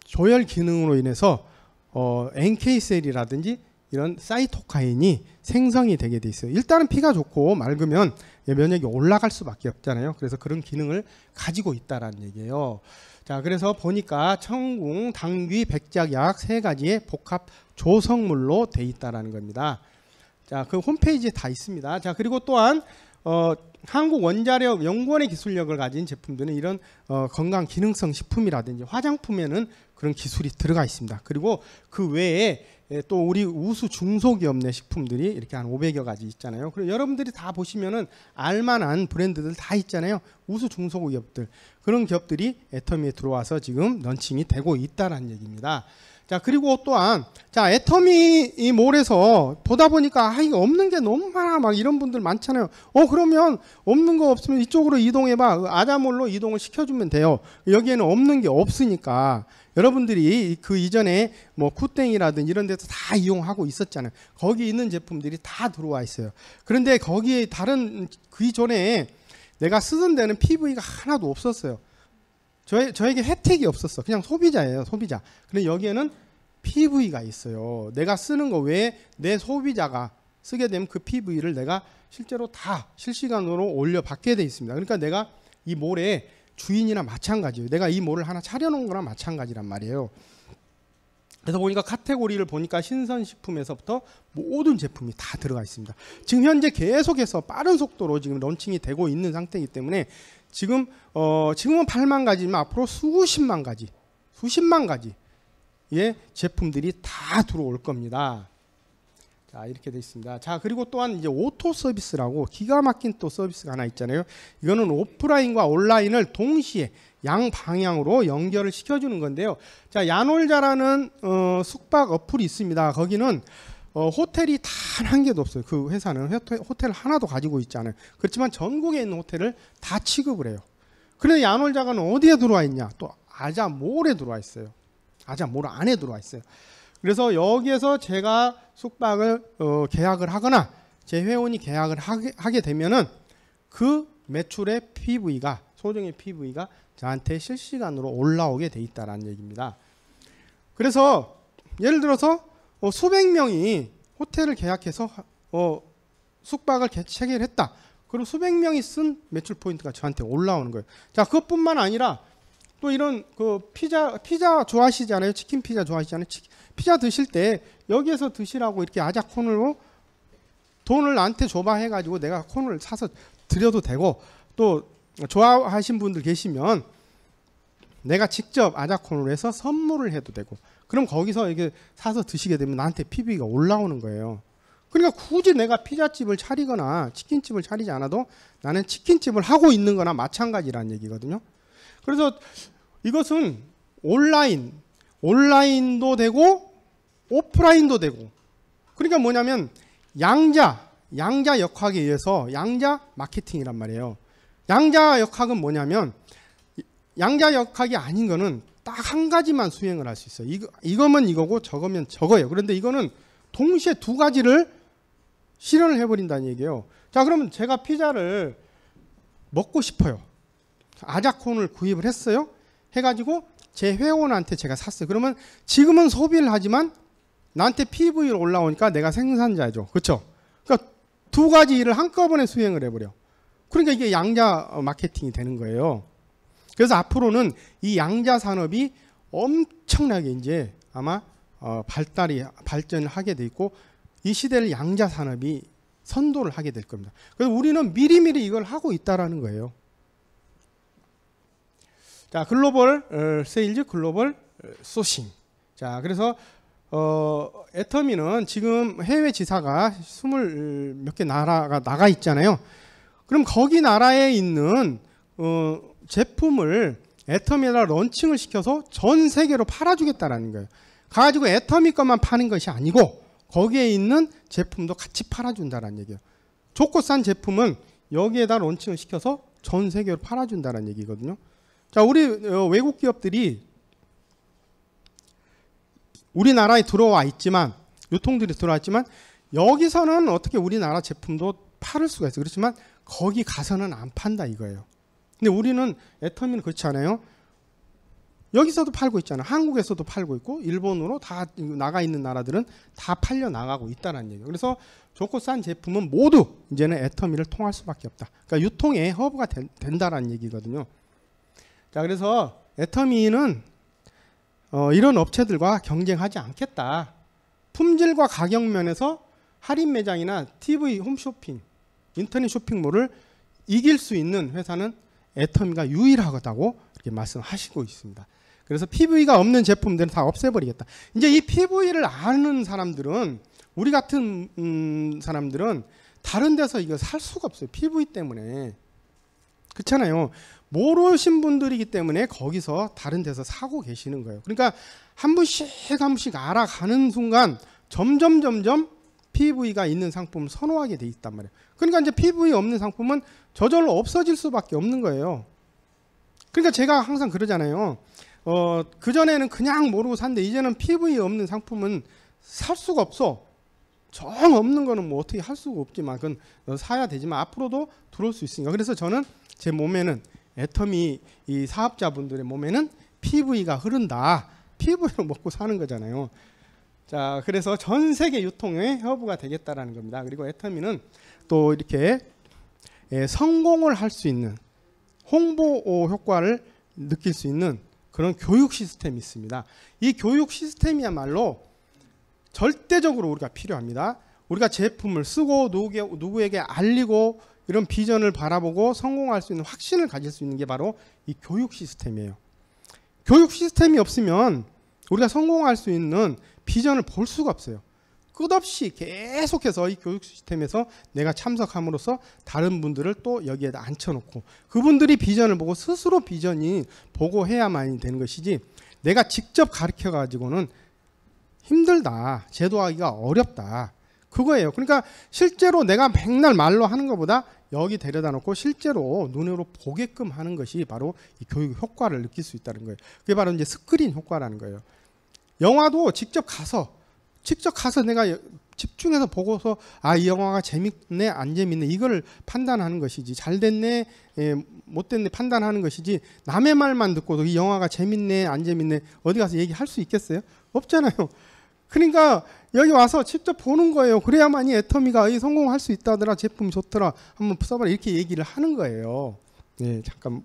조혈 기능으로 인해서 어, NK 셀이라든지 이런 사이토카인이 생성이 되게 돼 있어요. 일단은 피가 좋고 맑으면 면역이 올라갈 수밖에 없잖아요. 그래서 그런 기능을 가지고 있다라는 얘기예요. 자, 그래서 보니까 청궁, 당귀, 백작약 세 가지의 복합 조성물로 돼 있다라는 겁니다. 자, 그 홈페이지에 다 있습니다. 자, 그리고 또한 어, 한국 원자력 연구원의 기술력을 가진 제품들은 이런 어, 건강 기능성 식품이라든지 화장품에는 그런 기술이 들어가 있습니다. 그리고 그 외에 예, 또 우리 우수 중소기업 내 식품들이 이렇게 한 500여 가지 있잖아요. 그리고 여러분들이 다 보시면은 알만한 브랜드들 다 있잖아요. 우수 중소기업들 그런 기업들이 애터미에 들어와서 지금 런칭이 되고 있다는 얘기입니다. 자 그리고 또한 자 애터미 이 몰에서 보다 보니까 아 이거 없는 게 너무 많아 막 이런 분들 많잖아요. 어 그러면 없는 거 없으면 이쪽으로 이동해봐 그 아자몰로 이동을 시켜주면 돼요. 여기에는 없는 게 없으니까 여러분들이 그 이전에 뭐 쿠땡이라든 이런 데서 다 이용하고 있었잖아요. 거기 있는 제품들이 다 들어와 있어요. 그런데 거기에 다른 그 이전에 내가 쓰던 데는 PV가 하나도 없었어요. 저, 저에게 혜택이 없었어. 그냥 소비자예요, 소비자. 그런데 여기에는 PV가 있어요. 내가 쓰는 거 외에 내 소비자가 쓰게 되면 그 PV를 내가 실제로 다 실시간으로 올려 받게 돼 있습니다. 그러니까 내가 이 몰에 주인이나 마찬가지예요. 내가 이 뭐를 하나 차려놓은 거나 마찬가지란 말이에요. 그래서 보니까 카테고리를 보니까 신선식품에서부터 모든 제품이 다 들어가 있습니다. 지금 현재 계속해서 빠른 속도로 지금 런칭이 되고 있는 상태이기 때문에 지금 어 지금은 8만 가지지만 앞으로 수십만 가지, 수십만 가지의 제품들이 다 들어올 겁니다. 자 이렇게 되어 있습니다. 자 그리고 또한 이제 오토 서비스라고 기가 막힌 또 서비스가 하나 있잖아요. 이거는 오프라인과 온라인을 동시에 양 방향으로 연결을 시켜주는 건데요. 자 야놀자라는 어, 숙박 어플이 있습니다. 거기는 어, 호텔이 단 한 개도 없어요. 그 회사는 호텔, 호텔 하나도 가지고 있지 않아요. 그렇지만 전국에 있는 호텔을 다 취급을 해요. 그런데 야놀자가는 어디에 들어와 있냐? 또 아자몰에 들어와 있어요. 아자몰 안에 들어와 있어요. 그래서 여기에서 제가 숙박을 어, 계약을 하거나 제 회원이 계약을 하게, 하게 되면은 그 매출의 PV가 소정의 PV가 저한테 실시간으로 올라오게 돼 있다라는 얘기입니다. 그래서 예를 들어서 어, 수백 명이 호텔을 계약해서 어, 숙박을 체결했다. 그리고 수백 명이 쓴 매출 포인트가 저한테 올라오는 거예요. 자, 그것뿐만 아니라 또 이런 그 피자 피자 좋아하시잖아요. 치킨 피자 좋아하시잖아요. 치 피자 드실 때 여기에서 드시라고 이렇게 아자 콘으로 돈을 나한테 줘봐 해가지고 내가 콘을 사서 드려도 되고 또 좋아하신 분들 계시면 내가 직접 아자콘으로 해서 선물을 해도 되고 그럼 거기서 이게 사서 드시게 되면 나한테 PB가 올라오는 거예요. 그러니까 굳이 내가 피자집을 차리거나 치킨집을 차리지 않아도 나는 치킨집을 하고 있는 거나 마찬가지라는 얘기거든요. 그래서 이것은 온라인, 온라인도 되고 오프라인도 되고 그러니까 뭐냐면 양자, 양자 역학에 의해서 양자 마케팅이란 말이에요. 양자 역학은 뭐냐면 양자 역학이 아닌 거는 딱 한 가지만 수행을 할 수 있어요. 이거, 이거면 이거고 저거면 저거예요. 그런데 이거는 동시에 두 가지를 실현을 해버린다는 얘기예요. 자 그러면 제가 피자를 먹고 싶어요. 아자콘을 구입을 했어요. 해가지고 제 회원한테 제가 샀어요. 그러면 지금은 소비를 하지만 나한테 PV로 올라오니까 내가 생산자죠. 그렇죠? 그러니까 두 가지 일을 한꺼번에 수행을 해버려. 그러니까 이게 양자 어, 마케팅이 되는 거예요. 그래서 앞으로는 이 양자 산업이 엄청나게 이제 아마 어 발달이 발전을 하게 돼 있고 이 시대를 양자 산업이 선도를 하게 될 겁니다. 그래서 우리는 미리미리 이걸 하고 있다라는 거예요. 자, 글로벌 어, 세일즈, 글로벌 어, 소싱. 자, 그래서 어, 애터미는 지금 해외 지사가 스물 어, 몇개 나라가 나가 있잖아요. 그럼 거기 나라에 있는 어, 제품을 애터미에다 런칭을 시켜서 전 세계로 팔아주겠다라는 거예요. 가지고 애터미 것만 파는 것이 아니고 거기에 있는 제품도 같이 팔아준다라는 얘기예요. 좋고 싼 제품은 여기에다 런칭을 시켜서 전 세계로 팔아준다는 얘기거든요. 자, 우리 어, 외국 기업들이 우리나라에 들어와 있지만 유통들이 들어왔지만 여기서는 어떻게 우리나라 제품도 팔을 수가 있어. 그렇지만 거기 가서는 안 판다 이거예요. 근데 우리는 애터미는 그렇지 않아요. 여기서도 팔고 있잖아. 요 한국에서도 팔고 있고 일본으로 다 나가 있는 나라들은 다 팔려 나가고 있다는 얘기예요. 그래서 좋고 싼 제품은 모두 이제는 애터미를 통할 수밖에 없다. 그러니까 유통의 허브가 된, 된다라는 얘기거든요. 자, 그래서 애터미는 어, 이런 업체들과 경쟁하지 않겠다. 품질과 가격 면에서 할인 매장이나 TV 홈쇼핑, 인터넷 쇼핑몰을 이길 수 있는 회사는 애터미가 유일하다고 이렇게 말씀하시고 있습니다. 그래서 PV가 없는 제품들은 다 없애버리겠다. 이제 이 PV를 아는 사람들은 우리 같은 음, 사람들은 다른 데서 이거 살 수가 없어요. PV 때문에. 그렇잖아요. 모르신 분들이기 때문에 거기서 다른 데서 사고 계시는 거예요. 그러니까 한 분씩 한 분씩 알아가는 순간 점점 점점 PV가 있는 상품을 선호하게 돼 있단 말이에요. 그러니까 이제 PV 없는 상품은 저절로 없어질 수밖에 없는 거예요. 그러니까 제가 항상 그러잖아요. 어, 그전에는 그냥 모르고 샀는데 이제는 PV 없는 상품은 살 수가 없어. 정 없는 거는 뭐 어떻게 할 수가 없지만 그건 어, 사야 되지만 앞으로도 들어올 수 있으니까. 그래서 저는 제 몸에는 애터미이 사업자분들의 몸에는 PV가 흐른다. PV로 먹고 사는 거잖아요. 자, 그래서 전 세계 유통의 허브가 되겠다라는 겁니다. 그리고 애터미는 또 이렇게 예, 성공을 할 수 있는 홍보 효과를 느낄 수 있는 그런 교육 시스템이 있습니다. 이 교육 시스템이야말로 절대적으로 우리가 필요합니다. 우리가 제품을 쓰고 누구에게 알리고 이런 비전을 바라보고 성공할 수 있는 확신을 가질 수 있는 게 바로 이 교육 시스템이에요. 교육 시스템이 없으면 우리가 성공할 수 있는 비전을 볼 수가 없어요. 끝없이 계속해서 이 교육 시스템에서 내가 참석함으로써 다른 분들을 또 여기에다 앉혀놓고 그분들이 비전을 보고 스스로 비전이 보고해야만 이 되는 것이지 내가 직접 가르쳐 가지고는 힘들다 제도하기가 어렵다 그거예요. 그러니까 실제로 내가 백날 말로 하는 것보다 여기 데려다 놓고 실제로 눈으로 보게끔 하는 것이 바로 이 교육 효과를 느낄 수 있다는 거예요. 그게 바로 이제 스크린 효과라는 거예요. 영화도 직접 가서 직접 가서 내가 집중해서 보고서 아 이 영화가 재밌네 안 재밌네 이걸 판단하는 것이지 잘 됐네 예, 못 됐네 판단하는 것이지 남의 말만 듣고도 이 영화가 재밌네 안 재밌네 어디 가서 얘기할 수 있겠어요? 없잖아요. 그러니까 여기 와서 직접 보는 거예요. 그래야만이 애터미가 성공할 수 있다더라. 제품 좋더라. 한번 써봐라. 이렇게 얘기를 하는 거예요. 예, 잠깐.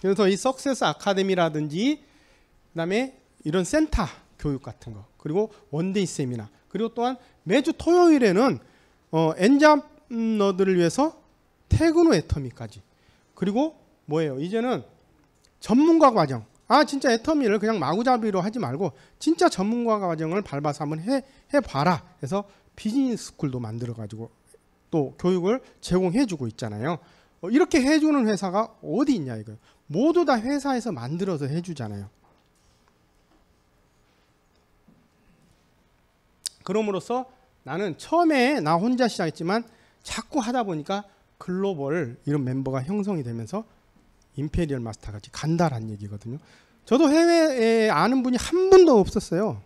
그래서 이 석세스 아카데미라든지 그다음에 이런 센터 교육 같은 거 그리고 원데이 세미나 그리고 또한 매주 토요일에는 어, 엔자너들을 음, 위해서 태그노 애터미까지 그리고 뭐예요 이제는 전문가 과정 아 진짜 애터미를 그냥 마구잡이로 하지 말고 진짜 전문가 과정을 밟아서 한번 해, 해봐라 해서 비즈니스 스쿨도 만들어 가지고 또 교육을 제공해 주고 있잖아요 어, 이렇게 해주는 회사가 어디 있냐 이거예 모두 다 회사에서 만들어서 해주잖아요 그럼으로써 나는 처음에 나 혼자 시작했지만 자꾸 하다 보니까 글로벌 이런 멤버가 형성이 되면서 임페리얼 마스터같이 간다란 얘기거든요. 저도 해외에 아는 분이 한 분도 없었어요.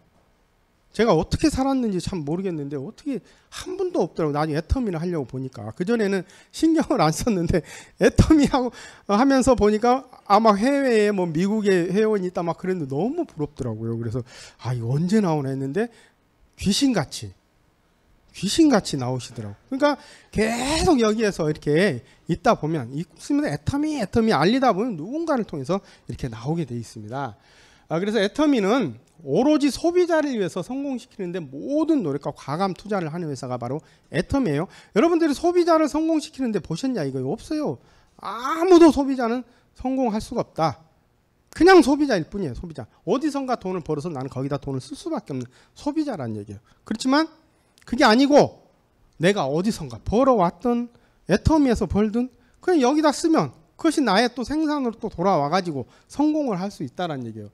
제가 어떻게 살았는지 참 모르겠는데 어떻게 한 분도 없더라고 나중에 애터미를 하려고 보니까 그전에는 신경을 안 썼는데 애터미 하고 하면서 보니까 아마 해외에 뭐 미국에 회원이 있다 막 그랬는데 너무 부럽더라고요 그래서 아 이거 언제 나오나 했는데 귀신같이 귀신같이 나오시더라고. 그러니까 계속 여기에서 이렇게 있다 보면 이 수면 애터미 애터미 알리다 보면 누군가를 통해서 이렇게 나오게 돼 있습니다. 아, 그래서 애터미는 오로지 소비자를 위해서 성공시키는데 모든 노력과 과감 투자를 하는 회사가 바로 애터미예요 여러분들이 소비자를 성공시키는데 보셨냐 이거 없어요. 아무도 소비자는 성공할 수가 없다. 그냥 소비자일 뿐이에요. 소비자. 어디선가 돈을 벌어서 나는 거기다 돈을 쓸 수밖에 없는 소비자란 얘기예요. 그렇지만 그게 아니고 내가 어디선가 벌어왔던 애터미에서 벌든 그냥 여기다 쓰면 그것이 나의 또 생산으로 또 돌아와 가지고 성공을 할 수 있다라는 얘기예요.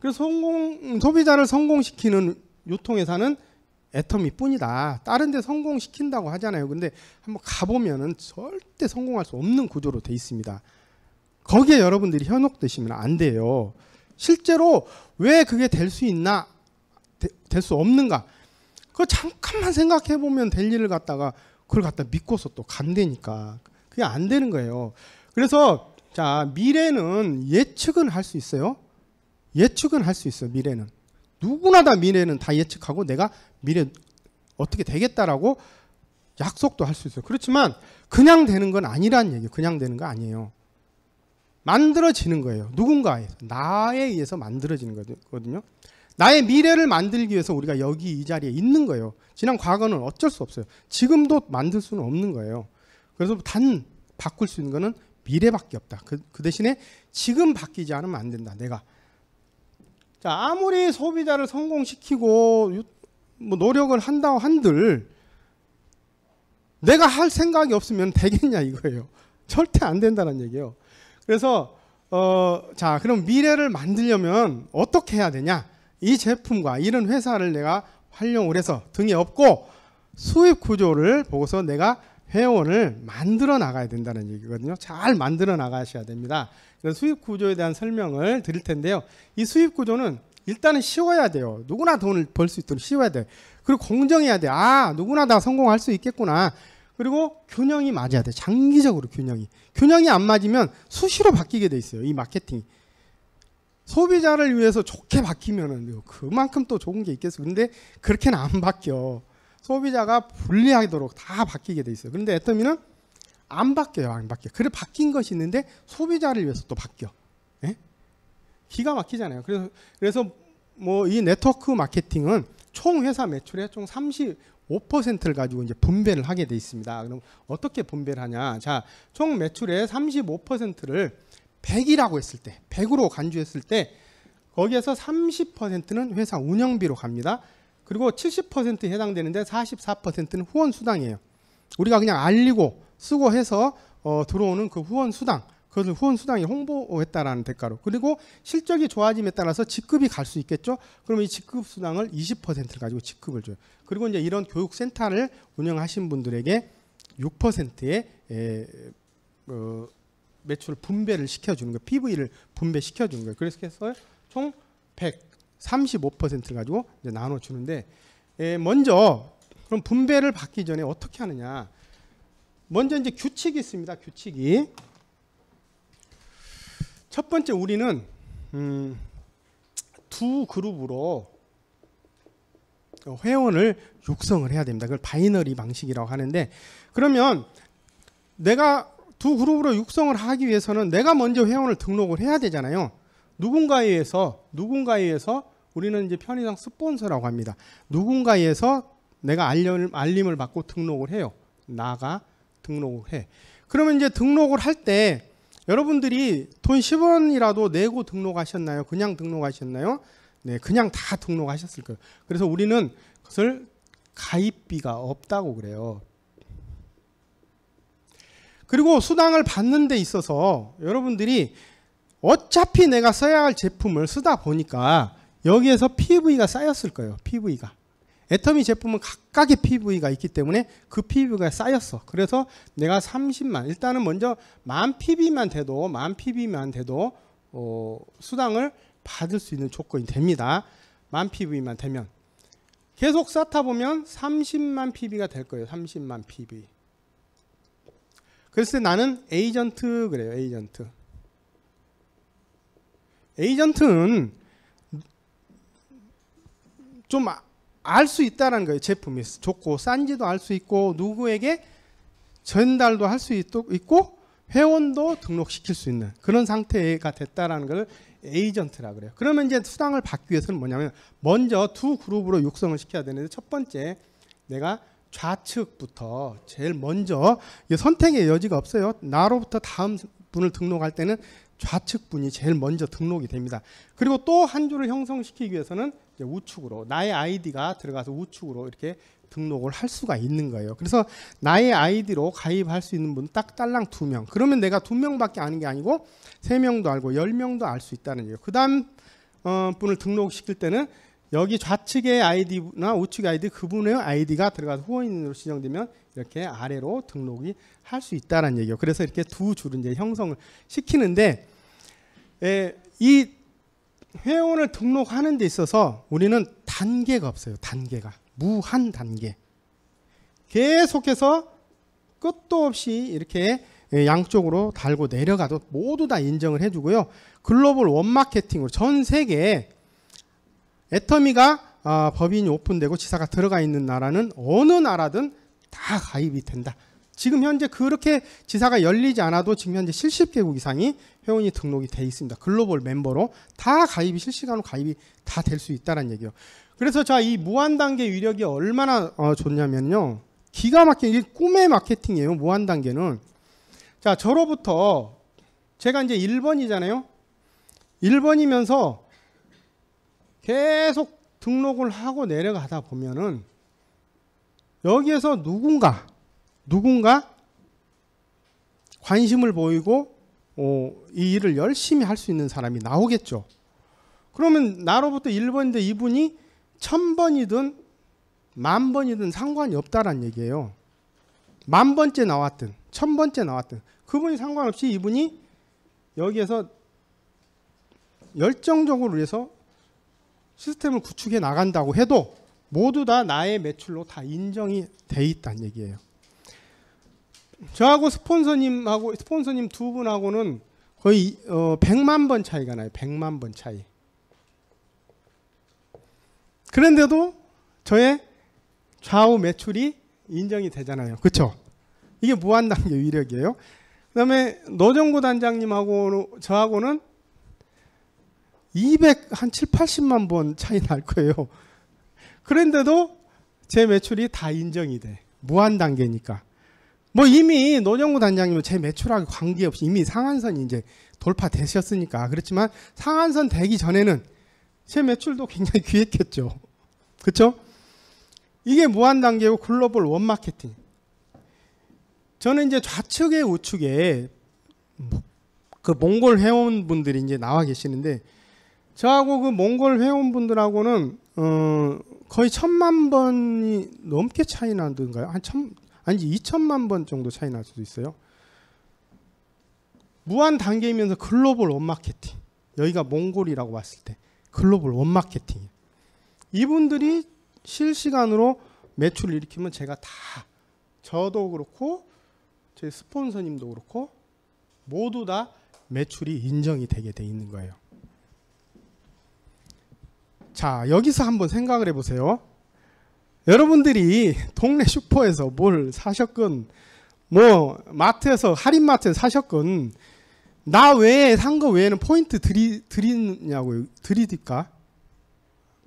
그래서 성공 소비자를 성공시키는 유통회사는 애터미 뿐이다. 다른 데 성공시킨다고 하잖아요. 근데 한번 가보면은 절대 성공할 수 없는 구조로 돼 있습니다. 거기에 여러분들이 현혹되시면 안 돼요. 실제로 왜 그게 될 수 있나, 될 수 없는가. 그 잠깐만 생각해 보면 될 일을 갖다가 그걸 갖다 믿고서 또 간대니까 그게 안 되는 거예요. 그래서 자 미래는 예측은 할 수 있어요. 예측은 할 수있어 미래는 누구나 다 미래는 다 예측하고 내가 미래 어떻게 되겠다라고 약속도 할 수 있어요. 그렇지만 그냥 되는 건 아니란 얘기. 예요 그냥 되는 거 아니에요. 만들어지는 거예요. 누군가에 나에 의해서 만들어지는 거거든요. 나의 미래를 만들기 위해서 우리가 여기 이 자리에 있는 거예요. 지난 과거는 어쩔 수 없어요. 지금도 만들 수는 없는 거예요. 그래서 단 바꿀 수 있는 거는 미래밖에 없다. 그, 그 대신에 지금 바뀌지 않으면 안 된다. 내가 자, 아무리 소비자를 성공시키고 뭐 노력을 한다고 한들 내가 할 생각이 없으면 되겠냐 이거예요. 절대 안 된다는 얘기예요. 그래서 어, 자 그럼 미래를 만들려면 어떻게 해야 되냐? 이 제품과 이런 회사를 내가 활용을 해서 등에 업고 수입 구조를 보고서 내가 회원을 만들어 나가야 된다는 얘기거든요. 잘 만들어 나가셔야 됩니다. 이런 수입 구조에 대한 설명을 드릴 텐데요. 이 수입 구조는 일단은 쉬워야 돼요. 누구나 돈을 벌 수 있도록 쉬워야 돼. 그리고 공정해야 돼. 아, 누구나 다 성공할 수 있겠구나. 그리고 균형이 맞아야 돼. 장기적으로 균형이. 균형이 안 맞으면 수시로 바뀌게 돼 있어요. 이 마케팅이. 소비자를 위해서 좋게 바뀌면은 그만큼 또 좋은 게 있겠어. 근데 그렇게는 안 바뀌어. 소비자가 불리하도록 다 바뀌게 돼 있어요. 그런데 애터미는 안 바뀌어요, 안 바뀌어. 그래 바뀐 것이 있는데 소비자를 위해서 또 바뀌어. 예? 기가 막히잖아요. 그래서 그래서 뭐 이 네트워크 마케팅은 총 회사 매출의 총 35%를 가지고 이제 분배를 하게 돼 있습니다. 그럼 어떻게 분배를 하냐? 자, 총 매출의 35%를 100이라고 했을 때, 100으로 간주했을 때 거기에서 30%는 회사 운영비로 갑니다. 그리고 70%에 해당되는데 44%는 후원 수당이에요. 우리가 그냥 알리고 쓰고 해서 어, 들어오는 그 후원 수당, 그것을 후원 수당이 홍보했다라는 대가로. 그리고 실적이 좋아짐에 따라서 직급이 갈 수 있겠죠. 그러면 이 직급 수당을 20%를 가지고 직급을 줘요. 그리고 이제 이런 교육센터를 운영하신 분들에게 6%의 에, 어, 매출 분배를 시켜주는 거예요. PV를 분배시켜주는 거예요. 그래서 해서 총 135%를 가지고 이제 나눠주는데 예, 먼저 그럼 분배를 받기 전에 어떻게 하느냐 먼저 이제 규칙이 있습니다. 규칙이 첫 번째 우리는 음, 두 그룹으로 어, 회원을 육성을 해야 됩니다. 그걸 바이너리 방식이라고 하는데 그러면 내가 두 그룹으로 육성을 하기 위해서는 내가 먼저 회원을 등록을 해야 되잖아요. 누군가에 의해서 누군가에 의해서 우리는 이제 편의상 스폰서라고 합니다. 누군가에 의해서 내가 알림, 을 받고 등록을 해요. 나가 등록을 해. 그러면 이제 등록을 할 때 여러분들이 돈 10원이라도 내고 등록하셨나요? 그냥 등록하셨나요? 네, 그냥 다 등록하셨을 거예요. 그래서 우리는 그것을 가입비가 없다고 그래요. 그리고 수당을 받는 데 있어서 여러분들이 어차피 내가 써야 할 제품을 쓰다 보니까 여기에서 PV가 쌓였을 거예요. PV가. 애터미 제품은 각각의 PV가 있기 때문에 그 PV가 쌓였어. 그래서 내가 30만, 일단은 먼저 만 PV만 돼도, 만 PV만 돼도, 어, 수당을 받을 수 있는 조건이 됩니다. 만 PV만 되면. 계속 쌓다 보면 30만 PV가 될 거예요. 30만 PV. 그랬을 때 나는 에이전트 그래요. 에이전트. 에이전트는 좀 알수 아, 있다라는 거예요. 제품이 좋고 싼지도 알 수 있고 누구에게 전달도 할 수 있고 회원도 등록시킬 수 있는 그런 상태가 됐다라는 걸 에이전트라 그래요. 그러면 이제 수당을 받기 위해서는 뭐냐면 먼저 두 그룹으로 육성을 시켜야 되는데 첫 번째 내가 좌측부터 제일 먼저 선택의 여지가 없어요. 나로부터 다음 분을 등록할 때는 좌측 분이 제일 먼저 등록이 됩니다. 그리고 또 한 줄을 형성시키기 위해서는 우측으로 나의 아이디가 들어가서 우측으로 이렇게 등록을 할 수가 있는 거예요. 그래서 나의 아이디로 가입할 수 있는 분딱 딸랑 두 명. 그러면 내가 두 명밖에 아는 게 아니고 세 명도 알고 열 명도 알 수 있다는 거예요 그다음 어, 분을 등록시킬 때는 여기 좌측의 아이디나 우측 아이디 그분의 아이디가 들어가서 후원인으로 지정되면 이렇게 아래로 등록이 할 수 있다라는 얘기예요. 그래서 이렇게 두 줄은 이제 형성을 시키는데 에, 예, 이 회원을 등록하는 데 있어서 우리는 단계가 없어요. 단계가 무한 단계. 계속해서 끝도 없이 이렇게 예, 양쪽으로 달고 내려가도 모두 다 인정을 해주고요. 글로벌 원마케팅으로 전 세계에 애터미가 어, 법인이 오픈되고 지사가 들어가 있는 나라는 어느 나라든 다 가입이 된다. 지금 현재 그렇게 지사가 열리지 않아도 지금 현재 70개국 이상이 회원이 등록이 돼 있습니다. 글로벌 멤버로 다 가입이 실시간으로 가입이 다 될 수 있다는 얘기예요. 그래서 자 이 무한 단계 위력이 얼마나 어, 좋냐면요. 기가 막힌 이게 꿈의 마케팅이에요. 무한 단계는 자 저로부터 제가 이제 1번이잖아요. 1번이면서 계속 등록을 하고 내려가다 보면은 여기에서 누군가 누군가 관심을 보이고 어, 이 일을 열심히 할 수 있는 사람이 나오겠죠. 그러면 나로부터 1번인데 이분이 1000번이든 만 번이든 상관이 없다란 얘기예요. 만 번째 나왔든 천 번째 나왔든 그분이 상관없이 이분이 여기에서 열정적으로 위 해서 시스템을 구축해 나간다고 해도 모두 다 나의 매출로 다 인정이 돼 있다는 얘기예요. 저하고 스폰서님하고 스폰서님 두 분하고는 거의 어, 100만 번 차이가 나요. 100만 번 차이. 그런데도 저의 좌우 매출이 인정이 되잖아요. 그렇죠? 이게 무한단계 위력이에요. 그다음에 노정구 단장님하고 저하고는 200, 한 7, 80만 번 차이 날 거예요. 그런데도 제 매출이 다 인정이 돼. 무한 단계니까. 뭐 이미 노정구 단장님은 제 매출하고 관계없이 이미 상한선이 이제 돌파되셨으니까 그렇지만 상한선 되기 전에는 제 매출도 굉장히 귀했겠죠. 그렇죠? 이게 무한 단계고 글로벌 원 마케팅. 저는 이제 좌측에 우측에 그 몽골 회원분들이 이제 나와 계시는데 저하고 그 몽골 회원분들하고는 어, 거의 천만 번이 넘게 차이 나던가요? 한 천, 아니지 천만번 정도 차이 날 수도 있어요. 무한 단계이면서 글로벌 원마케팅. 여기가 몽골이라고 봤을 때 글로벌 원마케팅. 이분들이 실시간으로 매출을 일으키면 제가 다 저도 그렇고 제 스폰서님도 그렇고 모두 다 매출이 인정이 되게 돼 있는 거예요. 자, 여기서 한번 생각을 해보세요. 여러분들이 동네 슈퍼에서 뭘 사셨건, 뭐, 마트에서, 할인마트에서 사셨건, 나 외에, 산 거 외에는 포인트 드리, 드리냐고요? 드리니까?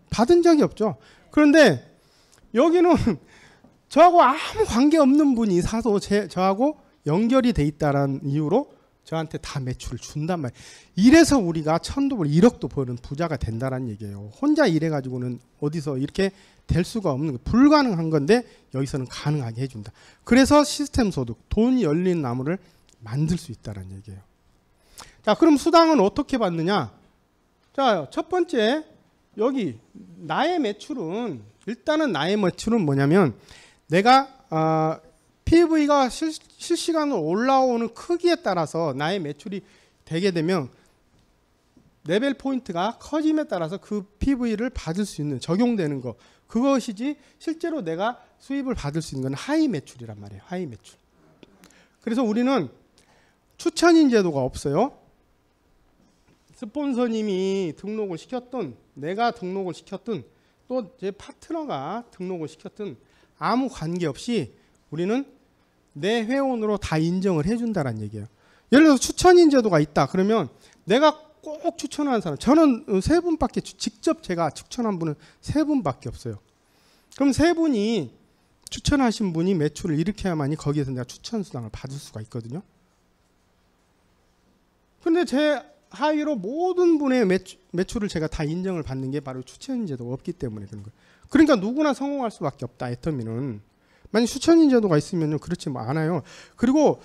받은 적이 없죠. 그런데 여기는 저하고 아무 관계 없는 분이 사서 제, 저하고 연결이 돼 있다라는 이유로 저한테 다 매출을 준단 말이에요. 이래서 우리가 천도 벌 1억도 버는 부자가 된다는 얘기예요. 혼자 일해가지고는 어디서 이렇게 될 수가 없는 거 불가능한 건데 여기서는 가능하게 해준다. 그래서 시스템 소득, 돈이 열린 나무를 만들 수 있다는 얘기예요. 자, 그럼 수당은 어떻게 받느냐? 자, 첫 번째 여기 나의 매출은 일단은 나의 매출은 뭐냐면 내가 어, p v 가 실, 시간으로 올라오는 크기에 따라서 나의 매출이 되게 되면 레벨 포인트가 커짐에 따라서 그 PV를 받을 수 있는 적용되는 거 그것이지 실제로 내가 수입을 받을 수 있는 건 하이 매출이란 말이에요. 하이 매출. 그래서 우리는 추천인 제도가 없어요. 스폰서님이 등록을 시켰든 내가 등록을 시켰든 또 제 파트너가 등록을 시켰든 아무 관계없이 우리는 내 회원으로 다 인정을 해준다는 라 얘기예요. 예를 들어서 추천인 제도가 있다. 그러면 내가 꼭 추천하는 사람 저는 세 분밖에 직접 제가 추천한 분은 세 분밖에 없어요. 그럼 세 분이 추천하신 분이 매출을 일으켜야만이 거기에서 내가 추천 수당을 받을 수가 있거든요. 근데 제 하위로 모든 분의 매출, 을 제가 다 인정을 받는 게 바로 추천 제도가 없기 때문에 그런 거예요. 그러니까 누구나 성공할 수밖에 없다. 애터미는 만약 수천인 제도가 있으면요 그렇지 뭐 않아요. 그리고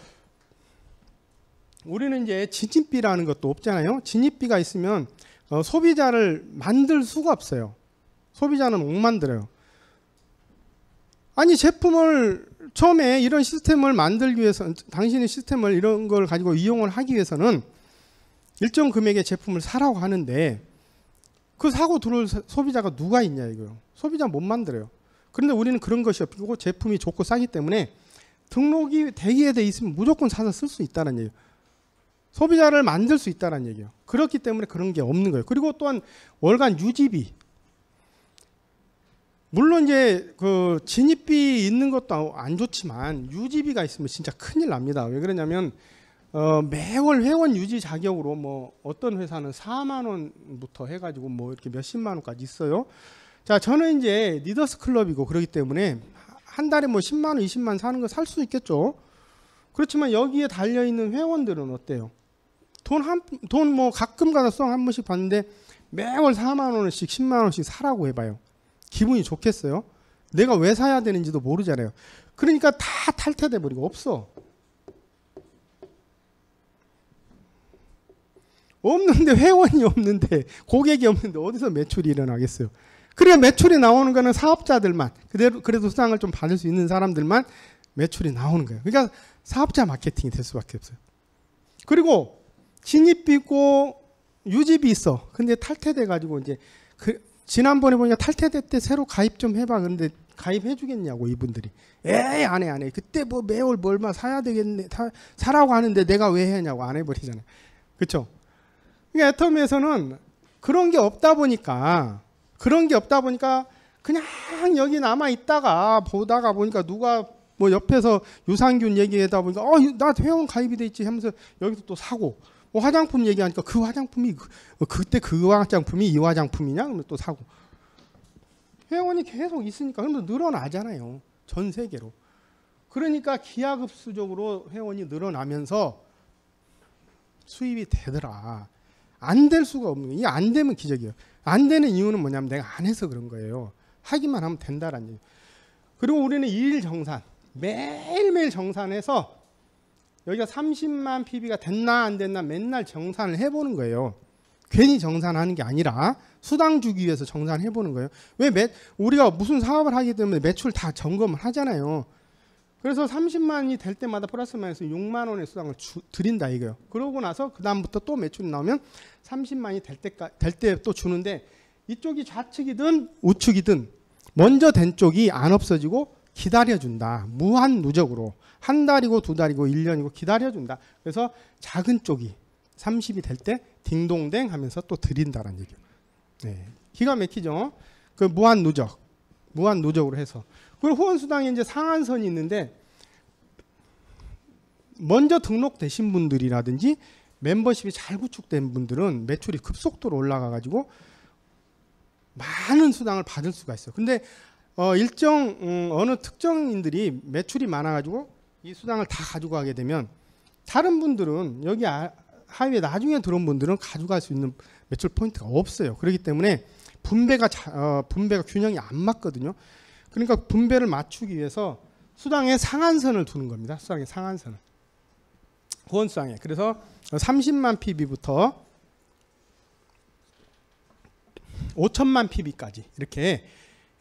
우리는 이제 진입비라는 것도 없잖아요. 진입비가 있으면 어, 소비자를 만들 수가 없어요. 소비자는 못 만들어요. 아니 제품을 처음에 이런 시스템을 만들기 위해서 당신의 시스템을 이런 걸 가지고 이용을 하기 위해서는 일정 금액의 제품을 사라고 하는데 그 사고 들어올 소비자가 누가 있냐 이거요. 소비자 못 만들어요. 그런데 우리는 그런 것이 없고 제품이 좋고 싸기 때문에 등록이 대기에 돼 있으면 무조건 사서 쓸 수 있다는 얘기예요. 소비자를 만들 수 있다는 얘기예요. 그렇기 때문에 그런 게 없는 거예요. 그리고 또한 월간 유지비. 물론 이제 그 진입비 있는 것도 안 좋지만 유지비가 있으면 진짜 큰일 납니다. 왜 그러냐면 어 매월 회원 유지 자격으로 뭐 어떤 회사는 4만 원부터 해가지고 뭐 이렇게 몇십만 원까지 있어요. 자, 저는 이제 리더스 클럽이고 그러기 때문에 한 달에 뭐 10만 원, 20만 사는 거 살 수 있겠죠. 그렇지만 여기에 달려 있는 회원들은 어때요? 돈 한 돈 뭐 가끔 가다 써한 번씩 봤는데 매월 4만 원씩 10만 원씩 사라고 해 봐요. 기분이 좋겠어요? 내가 왜 사야 되는지도 모르잖아요. 그러니까 다 탈퇴돼 버리고 없어. 없는데 회원이 없는데 고객이 없는데 어디서 매출이 일어나겠어요? 그래야 매출이 나오는 거는 사업자들만 그대로 그래도 수당을 좀 받을 수 있는 사람들만 매출이 나오는 거예요. 그러니까 사업자 마케팅이 될 수밖에 없어요. 그리고 진입비 있고 유지비 있어. 근데 탈퇴돼 가지고 이제 그 지난번에 보니까 탈퇴될 때 새로 가입 좀 해봐. 그런데 가입해 주겠냐고 이분들이. 에이 안 해 안 해. 그때 뭐 매월 뭘만 뭐 사야 되겠네. 사, 사라고 하는데 내가 왜 해냐고 안 해버리잖아. 요 그렇죠? 그러니까 애텀에서는 그런 게 없다 보니까 그런 게 없다 보니까 그냥 여기 남아 있다가 보다가 보니까 누가 뭐 옆에서 유산균 얘기하다 보니까 어 나 회원 가입이 돼 있지 하면서 여기서 또 사고 뭐 화장품 얘기하니까 그 화장품이 그, 어, 때그 화장품이 이 화장품이냐 그러면 또 사고 회원이 계속 있으니까 그러면 늘어나잖아요 전 세계로 그러니까 기하급수적으로 회원이 늘어나면서 수입이 되더라 안 될 수가 없는 거예 이안 되면 기적이에요 안 되는 이유는 뭐냐면 내가 안 해서 그런 거예요. 하기만 하면 된다라는 얘기. 그리고 우리는 일일 정산. 매일매일 정산해서 여기가 30만 PB가 됐나 안 됐나 맨날 정산을 해보는 거예요. 괜히 정산하는 게 아니라 수당 주기 위해서 정산해보는 거예요. 왜 매, 우리가 무슨 사업을 하기 때문에 매출 다 점검을 하잖아요. 그래서 30만이 될 때마다 플러스 마이너스 6만 원의 수당을 주, 드린다 이거요. 그러고 나서 그 다음부터 또 매출이 나오면 30만이 될 때까 될때 또 주는데 이쪽이 좌측이든 우측이든 먼저 된 쪽이 안 없어지고 기다려준다. 무한 누적으로 한 달이고 두 달이고 1년이고 기다려준다. 그래서 작은 쪽이 30이 될 때 딩동댕 하면서 또 드린다라는 얘기예요. 네. 기가 막히죠. 그 무한 누적, 무한 누적으로 해서 그리고 후원수당에 이제 상한선이 있는데 먼저 등록되신 분들이라든지 멤버십이 잘 구축된 분들은 매출이 급속도로 올라가가지고 많은 수당을 받을 수가 있어요. 근데 어 일정 음 어느 특정인들이 매출이 많아가지고 이 수당을 다 가져가게 되면 다른 분들은 여기 아, 하위에 나중에 들어온 분들은 가져갈 수 있는 매출 포인트가 없어요. 그렇기 때문에 분배가 자, 어 분배가 균형이 안 맞거든요. 그러니까 분배를 맞추기 위해서 수당의 상한선을 두는 겁니다. 수당의 상한선을. 후원수당에. 그래서 30만 PB부터 5천만 PB까지 이렇게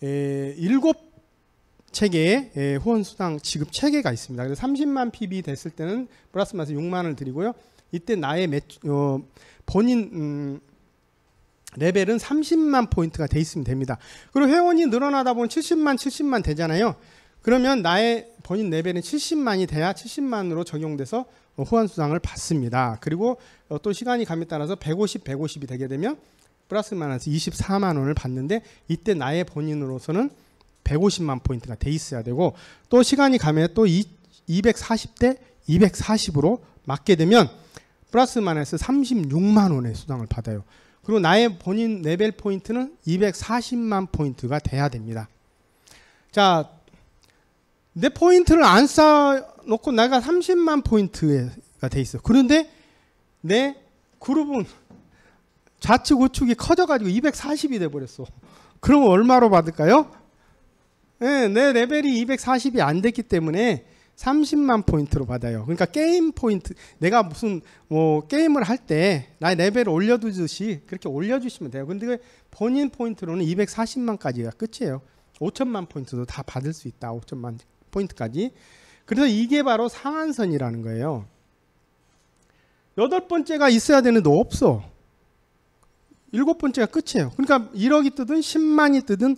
에, 7체계의 후원수당 지급 체계가 있습니다. 그래서 30만 PB 됐을 때는 플러스 마이너스 6만을 드리고요. 이때 나의 매 어, 본인 음, 레벨은 30만 포인트가 돼 있으면 됩니다. 그리고 회원이 늘어나다 보면 70만, 70만 되잖아요. 그러면 나의 본인 레벨은 70만이 돼야 70만으로 적용돼서 호환수당을 받습니다. 그리고 어, 또 시간이 감에 따라서 150, 150이 되게 되면 플러스 마이너스 24만 원을 받는데 이때 나의 본인으로서는 150만 포인트가 돼 있어야 되고 또 시간이 가면 또 240대 240으로 맞게 되면 플러스 마이너스 36만 원의 수당을 받아요. 그리고 나의 본인 레벨 포인트는 240만 포인트가 돼야 됩니다. 자, 내 포인트를 안 쌓아놓고 내가 30만 포인트가 돼 있어. 그런데 내 그룹은 좌측 우측이 커져가지고 240이 돼버렸어. 그럼 얼마로 받을까요? 네, 내 레벨이 240이 안 됐기 때문에 30만 포인트로 받아요. 그러니까 게임 포인트 내가 무슨 뭐 게임을 할 때 나의 레벨을 올려두듯이 그렇게 올려주시면 돼요. 근데 그 본인 포인트로는 240만까지가 끝이에요. 5천만 포인트도 다 받을 수 있다. 5천만 포인트까지. 그래서 이게 바로 상한선이라는 거예요. 여덟 번째가 있어야 되는데 없어. 일곱 번째가 끝이에요. 그러니까 1억이 뜨든 10만이 뜨든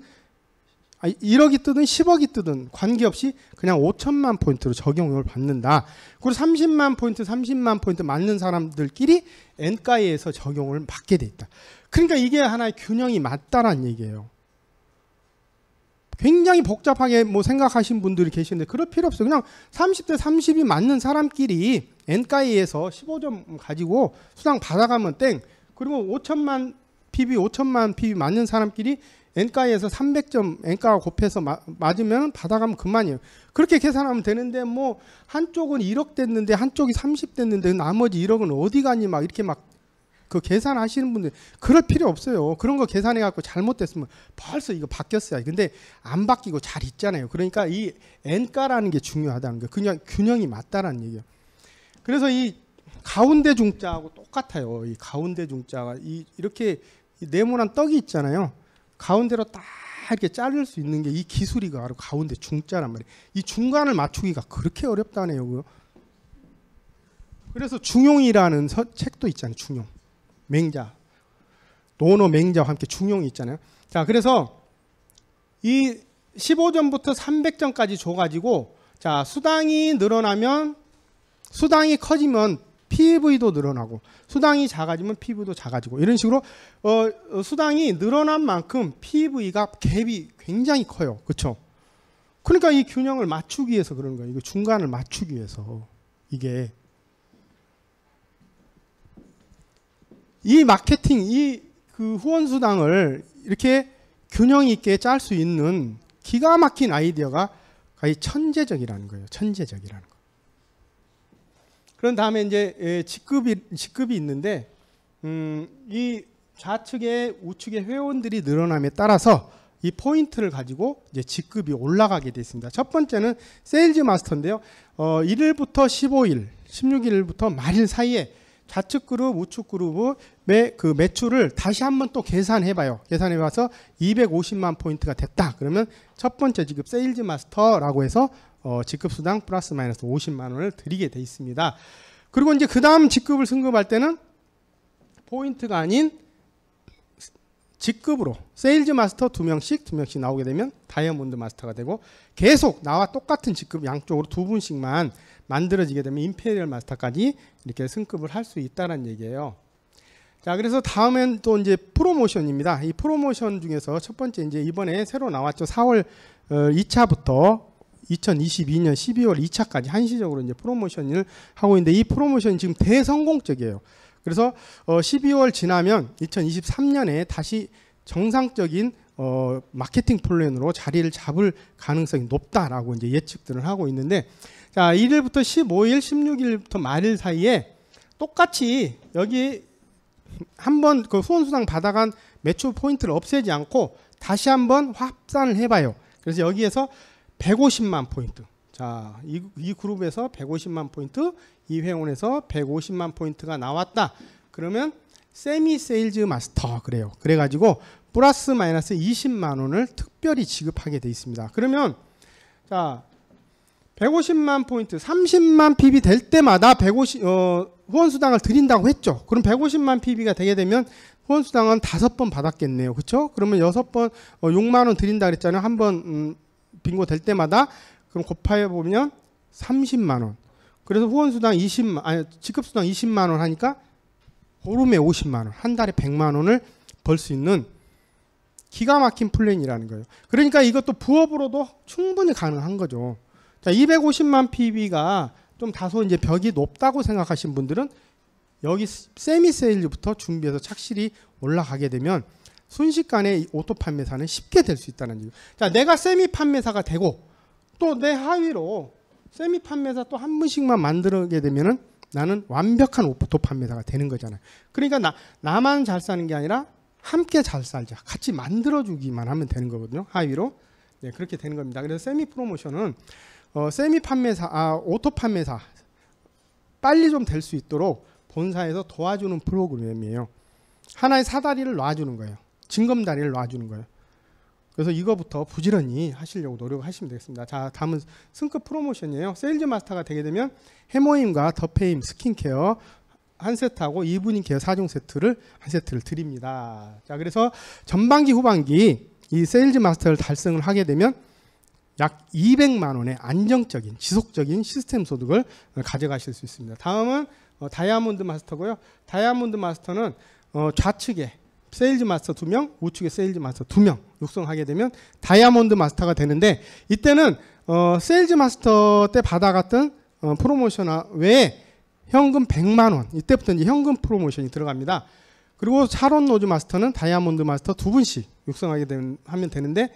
아니, 1억이 뜨든 10억이 뜨든 관계없이 그냥 5천만 포인트로 적용을 받는다. 그리고 30만 포인트, 30만 포인트 맞는 사람들끼리 N가에서 적용을 받게 돼 있다. 그러니까 이게 하나의 균형이 맞다라는 얘기예요. 굉장히 복잡하게 뭐 생각하신 분들이 계시는데 그럴 필요 없어요. 그냥 30대 30이 맞는 사람끼리 N가에서 15점 가지고 수당 받아가면 땡. 그리고 5천만 PB, 5천만 PB 맞는 사람끼리 N가에서 300점 N가 가 곱해서 맞으면 받아가면 그만이에요. 그렇게 계산하면 되는데 뭐 한쪽은 1억 됐는데 한쪽이 30 됐는데 나머지 1억은 어디 가니 막 이렇게 막 그 계산하시는 분들 그럴 필요 없어요. 그런 거 계산해 갖고 잘못됐으면 벌써 이거 바뀌었어요. 근데 안 바뀌고 잘 있잖아요. 그러니까 이 N가라는 게 중요하다는 거예요. 그냥 균형이 맞다라는 얘기예요. 그래서 이 가운데 중자하고 똑같아요. 이 가운데 중자가 이, 이렇게 네모난 떡이 있잖아요. 가운데로 딱 이렇게 자를 수 있는 게 이 기술이 바로 가운데 중자란 말이에요. 이 중간을 맞추기가 그렇게 어렵다네요. 그래서 중용이라는 서, 책도 있잖아요. 중용. 맹자. 노노 맹자와 함께 중용이 있잖아요. 자, 그래서 이 15점부터 300점까지 줘 가지고 자, 수당이 늘어나면 수당이 커지면 PV도 늘어나고 수당이 작아지면 PV도 작아지고 이런 식으로 어, 어 수당이 늘어난 만큼 PV가 갭이 굉장히 커요. 그렇죠? 그러니까 이 균형을 맞추기 위해서 그런 거예요. 이거 중간을 맞추기 위해서 이게 이 마케팅 이 그 후원 수당을 이렇게 균형 있게 짤 수 있는 기가 막힌 아이디어가 거의 천재적이라는 거예요. 천재적이라는. 거예요. 그런 다음에 이제 예, 직급이 직급이 있는데 음, 이 좌측에 우측의 회원들이 늘어남에 따라서 이 포인트를 가지고 이제 직급이 올라가게 되어 있습니다. 첫 번째는 세일즈 마스터인데요. 어, 1일부터 15일, 16일부터 말일 사이에 좌측 그룹, 우측 그룹 매, 그 매출을 다시 한번 또 계산해 봐요. 계산해 봐서 250만 포인트가 됐다. 그러면 첫 번째 지급 세일즈 마스터라고 해서 어, 직급수당 플러스 마이너스 50만 원을 드리게 돼 있습니다. 그리고 이제 그 다음 직급을 승급할 때는 포인트가 아닌 직급으로 세일즈 마스터 두 명씩 두 명씩 나오게 되면 다이아몬드 마스터가 되고 계속 나와 똑같은 직급 양쪽으로 두 분씩만 만들어지게 되면 임페리얼 마스터까지 이렇게 승급을 할 수 있다는 얘기예요. 자, 그래서 다음엔 또 이제 프로모션입니다. 이 프로모션 중에서 첫 번째 이제 이번에 새로 나왔죠. 4월 2차부터 어, 2022년 12월 2차까지 한시적으로 이제 프로모션을 하고 있는데 이 프로모션이 지금 대성공적이에요. 그래서 12월 어, 지나면 2023년에 다시 정상적인 어, 마케팅 플랜으로 자리를 잡을 가능성이 높다라고 이제 예측들을 하고 있는데 자 1일부터 15일, 16일부터 말일 사이에 똑같이 여기 한번 그 후원수당 받아간 매출 포인트를 없애지 않고 다시 한번 확산을 해봐요. 그래서 여기에서 150만 포인트. 자, 이, 이 그룹에서 150만 포인트, 이 회원에서 150만 포인트가 나왔다. 그러면 세미 세일즈 마스터 그래요. 그래가지고 플러스 마이너스 20만 원을 특별히 지급하게 돼 있습니다. 그러면 자 150만 포인트, 30만 PB 될 때마다 150, 어, 후원수당을 드린다고 했죠. 그럼 150만 PB가 되게 되면 후원수당은 다섯 번 받았겠네요. 그렇죠? 그러면 여섯 번 어, 6만 원 드린다 그랬잖아요. 한번 음, 빙고 될 때마다 그럼 곱하여 보면 30만 원. 그래서 후원수당 20만 아니 직급수당 20만 원 하니까 보름에 50만 원, 한 달에 100만 원을 벌 수 있는 기가 막힌 플랜이라는 거예요. 그러니까 이것도 부업으로도 충분히 가능한 거죠. 자, 250만 PB가 좀 다소 이제 벽이 높다고 생각하신 분들은 여기 세미 세일즈부터 준비해서 착실히 올라가게 되면 순식간에 오토 판매사는 쉽게 될 수 있다는 이죠 자, 내가 세미 판매사가 되고 또 내 하위로 세미 판매사 또 한 분씩만 만들게 되면은 나는 완벽한 오토 판매사가 되는 거잖아요. 그러니까 나, 나만 잘 사는 게 아니라 함께 잘 살자. 같이 만들어주기만 하면 되는 거거든요. 하위로. 네, 그렇게 되는 겁니다. 그래서 세미 프로모션은 어, 세미 판매사, 아, 오토 판매사 빨리 좀 될 수 있도록 본사에서 도와주는 프로그램이에요. 하나의 사다리를 놔주는 거예요. 징검다리를 놔주는 거예요. 그래서 이거부터 부지런히 하시려고 노력하시면 되겠습니다. 자, 다음은 승급 프로모션이에요. 세일즈 마스터가 되게 되면 해모임과 더페임 스킨케어 한 세트하고 2분인 케어 4종 세트를 한 세트를 드립니다. 자, 그래서 전반기 후반기 이 세일즈 마스터를 달성을 하게 되면 약 200만 원의 안정적인 지속적인 시스템 소득을 가져가실 수 있습니다. 다음은 어, 다이아몬드 마스터고요. 다이아몬드 마스터는 어, 좌측에 세일즈 마스터 2명, 우측에 세일즈 마스터 2명 육성하게 되면 다이아몬드 마스터가 되는데 이때는 어, 세일즈 마스터 때 받아갔던 프로모션 외에 현금 100만 원 이때부터 이제 현금 프로모션이 들어갑니다. 그리고 샤론 노즈 마스터는 다이아몬드 마스터 두 분씩 육성하게 되면, 하면 되는데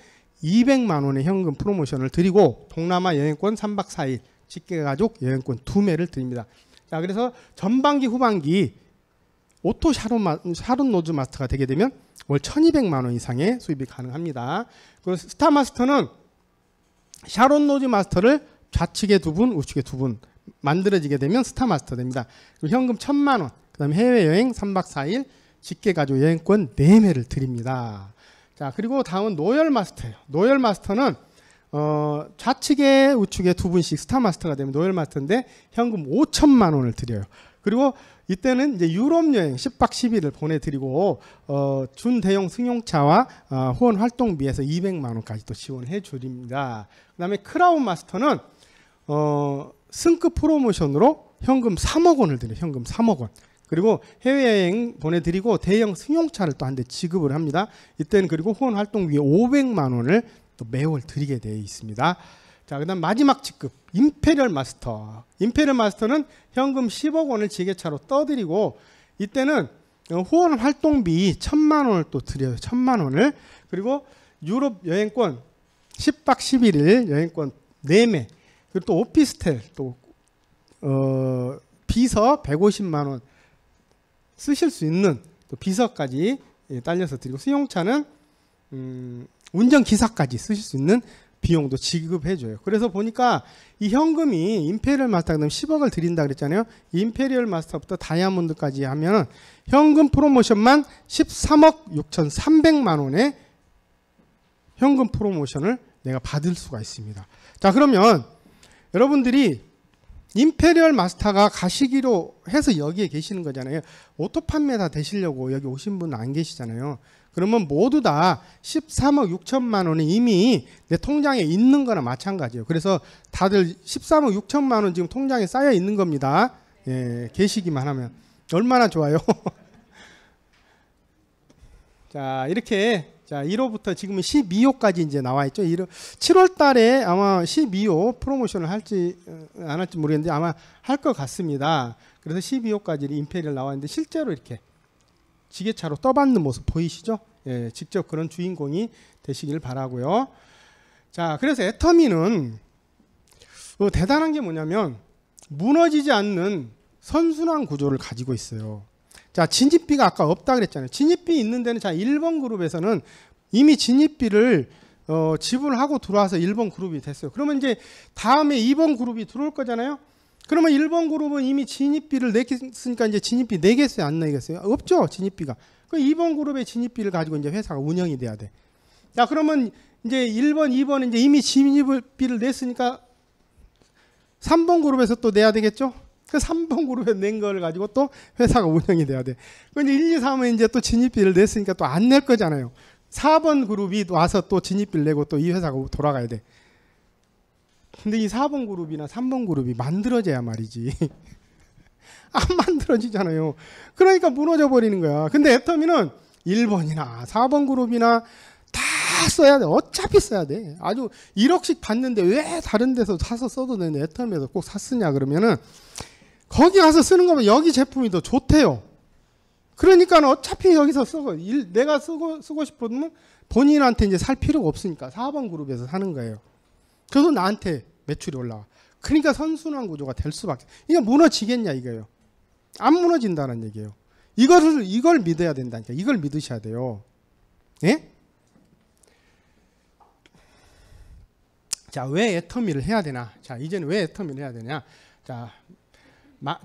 200만 원의 현금 프로모션을 드리고 동남아 여행권 3박 4일 직계가족 여행권 2 매를 드립니다. 자 그래서 전반기 후반기 오토 샤론, 샤론 노즈 마스터가 되게 되면 월 1200만 원 이상의 수입이 가능합니다. 그리고 스타 마스터는 샤론 노즈 마스터를 좌측에 두 분, 우측에 두 분 만들어지게 되면 스타 마스터 됩니다. 그리고 현금 1000만 원, 그 다음에 해외여행 3박 4일 직계가족 여행권 4매를 드립니다. 자 그리고 다음은 노열 마스터예요. 노열 마스터는 어, 좌측에 우측에 두 분씩 스타 마스터가 되면 노열 마스터인데 현금 5천만 원을 드려요. 그리고 이때는 이제 유럽 여행 10박 10일을 보내드리고 어, 준대형 승용차와 어, 후원 활동비에서 200만 원까지 또 지원해 드립니다. 그다음에 크라운 마스터는 어, 승급 프로모션으로 현금 3억 원을 드려요. 현금 3억 원. 그리고 해외여행 보내드리고 대형 승용차를 또 한 대 지급을 합니다. 이때는 그리고 후원활동비에 500만 원을 또 매월 드리게 되어 있습니다. 자, 그 다음 마지막 직급, 임페리얼 마스터. 임페리얼 마스터는 현금 10억 원을 지게차로 떠드리고 이때는 어, 후원 활동비 천만 원을 또 드려요. 천만 원을. 그리고 유럽 여행권 10박 11일 여행권 4매. 그리고 또 오피스텔 또 어, 비서 150만 원. 쓰실 수 있는 또 비서까지 예, 딸려서 드리고 승용차는 음, 운전 기사까지 쓰실 수 있는 비용도 지급해줘요. 그래서 보니까 이 현금이 임페리얼 마스터 가다음 10억을 드린다 그랬잖아요. 임페리얼 마스터부터 다이아몬드까지 하면 현금 프로모션만 13억 6,300만 원의 현금 프로모션을 내가 받을 수가 있습니다. 자 그러면 여러분들이 임페리얼 마스터가 가시기로 해서 여기에 계시는 거잖아요. 오토 판매다 되시려고 여기 오신 분 안 계시잖아요. 그러면 모두 다 13억 6천만 원이 이미 내 통장에 있는 거나 마찬가지예요. 그래서 다들 13억 6천만 원 지금 통장에 쌓여 있는 겁니다. 예, 계시기만 하면 얼마나 좋아요. 자, 이렇게 자, 1호부터 지금 12호까지 이제 나와 있죠. 1호, 7월 달에 아마 12호 프로모션을 할지 어, 안 할지 모르겠는데 아마 할 것 같습니다. 그래서 12호까지 임페리얼 나왔는데 실제로 이렇게 지게차로 떠받는 모습 보이시죠? 예, 직접 그런 주인공이 되시길 바라고요. 자, 그래서 애터미는 어, 대단한 게 뭐냐면 무너지지 않는 선순환 구조를 가지고 있어요. 자, 진입비가 아까 없다 그랬잖아요. 진입비 있는 데는 자, 1번 그룹에서는 이미 진입비를 어, 지불하고 들어와서 1번 그룹이 됐어요. 그러면 이제 다음에 2번 그룹이 들어올 거잖아요. 그러면 1번 그룹은 이미 진입비를 내겠으니까 이제 진입비 내겠어요? 안 내겠어요? 없죠, 진입비가. 그 2번 그룹의 진입비를 가지고 이제 회사가 운영이 돼야 돼. 자, 그러면 이제 1번, 2번은 이제 이미 진입비를 냈으니까 3번 그룹에서 또 내야 되겠죠? 그 3번 그룹에 낸 걸 가지고 또 회사가 운영이 돼야 돼. 근데 1, 2, 3은 이제 또 진입비를 냈으니까 또 안 낼 거잖아요. 4번 그룹이 와서 또 진입비를 내고 또 이 회사가 돌아가야 돼. 근데 이 4번 그룹이나 3번 그룹이 만들어져야 말이지. 안 만들어지잖아요. 그러니까 무너져 버리는 거야. 근데 애터미는 1번이나 4번 그룹이나 다 써야 돼. 어차피 써야 돼. 아주 1억씩 받는데 왜 다른 데서 사서 써도 되는데 애터미에서 꼭 샀으냐 그러면은 거기 가서 쓰는 거면 여기 제품이 더 좋대요. 그러니까 어차피 여기서 쓰고 일, 내가 쓰고 쓰고 싶으면 본인한테 이제 살 필요가 없으니까 4번 그룹에서 사는 거예요. 저도 나한테 매출이 올라와. 그러니까 선순환 구조가 될 수밖에. 이게 무너지겠냐 이거예요. 안 무너진다는 얘기예요. 이것을 이걸 믿어야 된다니까. 이걸 믿으셔야 돼요. 예? 자, 왜 애터미를 해야 되나? 자, 이제는 왜 애터미를 해야 되냐? 자,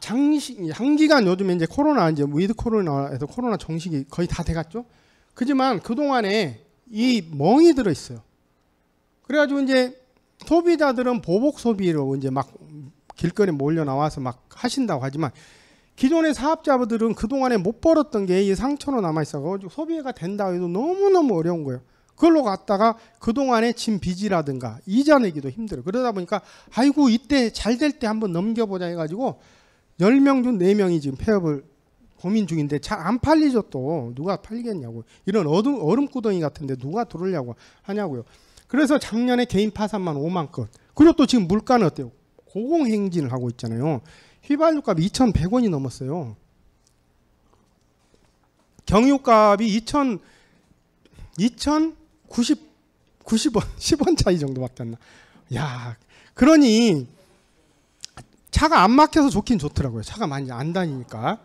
장시, 장기간 요즘에 이제 코로나 이제 위드 코로나에서 코로나 정식이 거의 다 돼갔죠. 그지만 그 동안에 이 멍이 들어 있어요. 그래가지고 이제 소비자들은 보복 소비로 이제 막 길거리 몰려 나와서 막 하신다고 하지만 기존의 사업자들은 그 동안에 못 벌었던 게 이 상처로 남아 있어가지고 소비가 된다 고 해도 너무 너무 어려운 거예요. 그걸로 갔다가 그동안에 진 빚이라든가 이자 내기도 힘들어. 그러다 보니까 아이고 이때 잘 될 때 한번 넘겨보자 해가지고 10명 중 4명이 지금 폐업을 고민 중인데 잘 안 팔리죠 또 누가 팔리겠냐고 이런 어둠, 얼음구덩이 같은데 누가 들으려고 하냐고요 그래서 작년에 개인 파산만 5만 건 그리고 또 지금 물가는 어때요 고공행진을 하고 있잖아요 휘발유값이 2,100원이 넘었어요 경유값이 2,000 2,090 90원 10원 차이 정도밖에 안 나. 야, 그러니 차가 안 막혀서 좋긴 좋더라고요. 차가 많이 안 다니니까.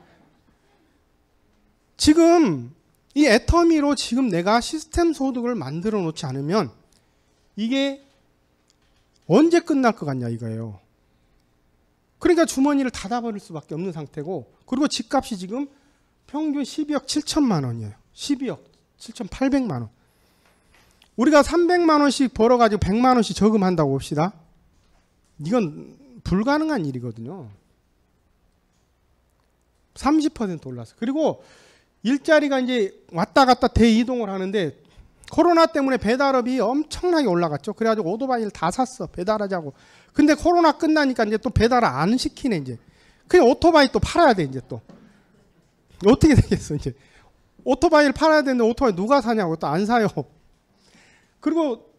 지금 이 애터미로 지금 내가 시스템 소득을 만들어 놓지 않으면 이게 언제 끝날 것 같냐 이거예요. 그러니까 주머니를 닫아버릴 수밖에 없는 상태고 그리고 집값이 지금 평균 12억 7천만 원이에요. 12억 7천8백만 원. 우리가 300만 원씩 벌어가지고 100만 원씩 저금한다고 봅시다. 이건 불가능한 일이거든요. 30%올랐어 그리고 일자리가 이제 왔다 갔다 대이동을 하는데 코로나 때문에 배달업이 엄청나게 올라갔죠. 그래가지고 오토바이를 다 샀어. 배달하자고. 근데 코로나 끝나니까 이제 또 배달을 안 시키네, 이제. 그냥 오토바이 또 팔아야 돼, 이제 또. 어떻게 되겠어, 이제. 오토바이를 팔아야 되는데 오토바이 누가 사냐고 또 안 사요. 그리고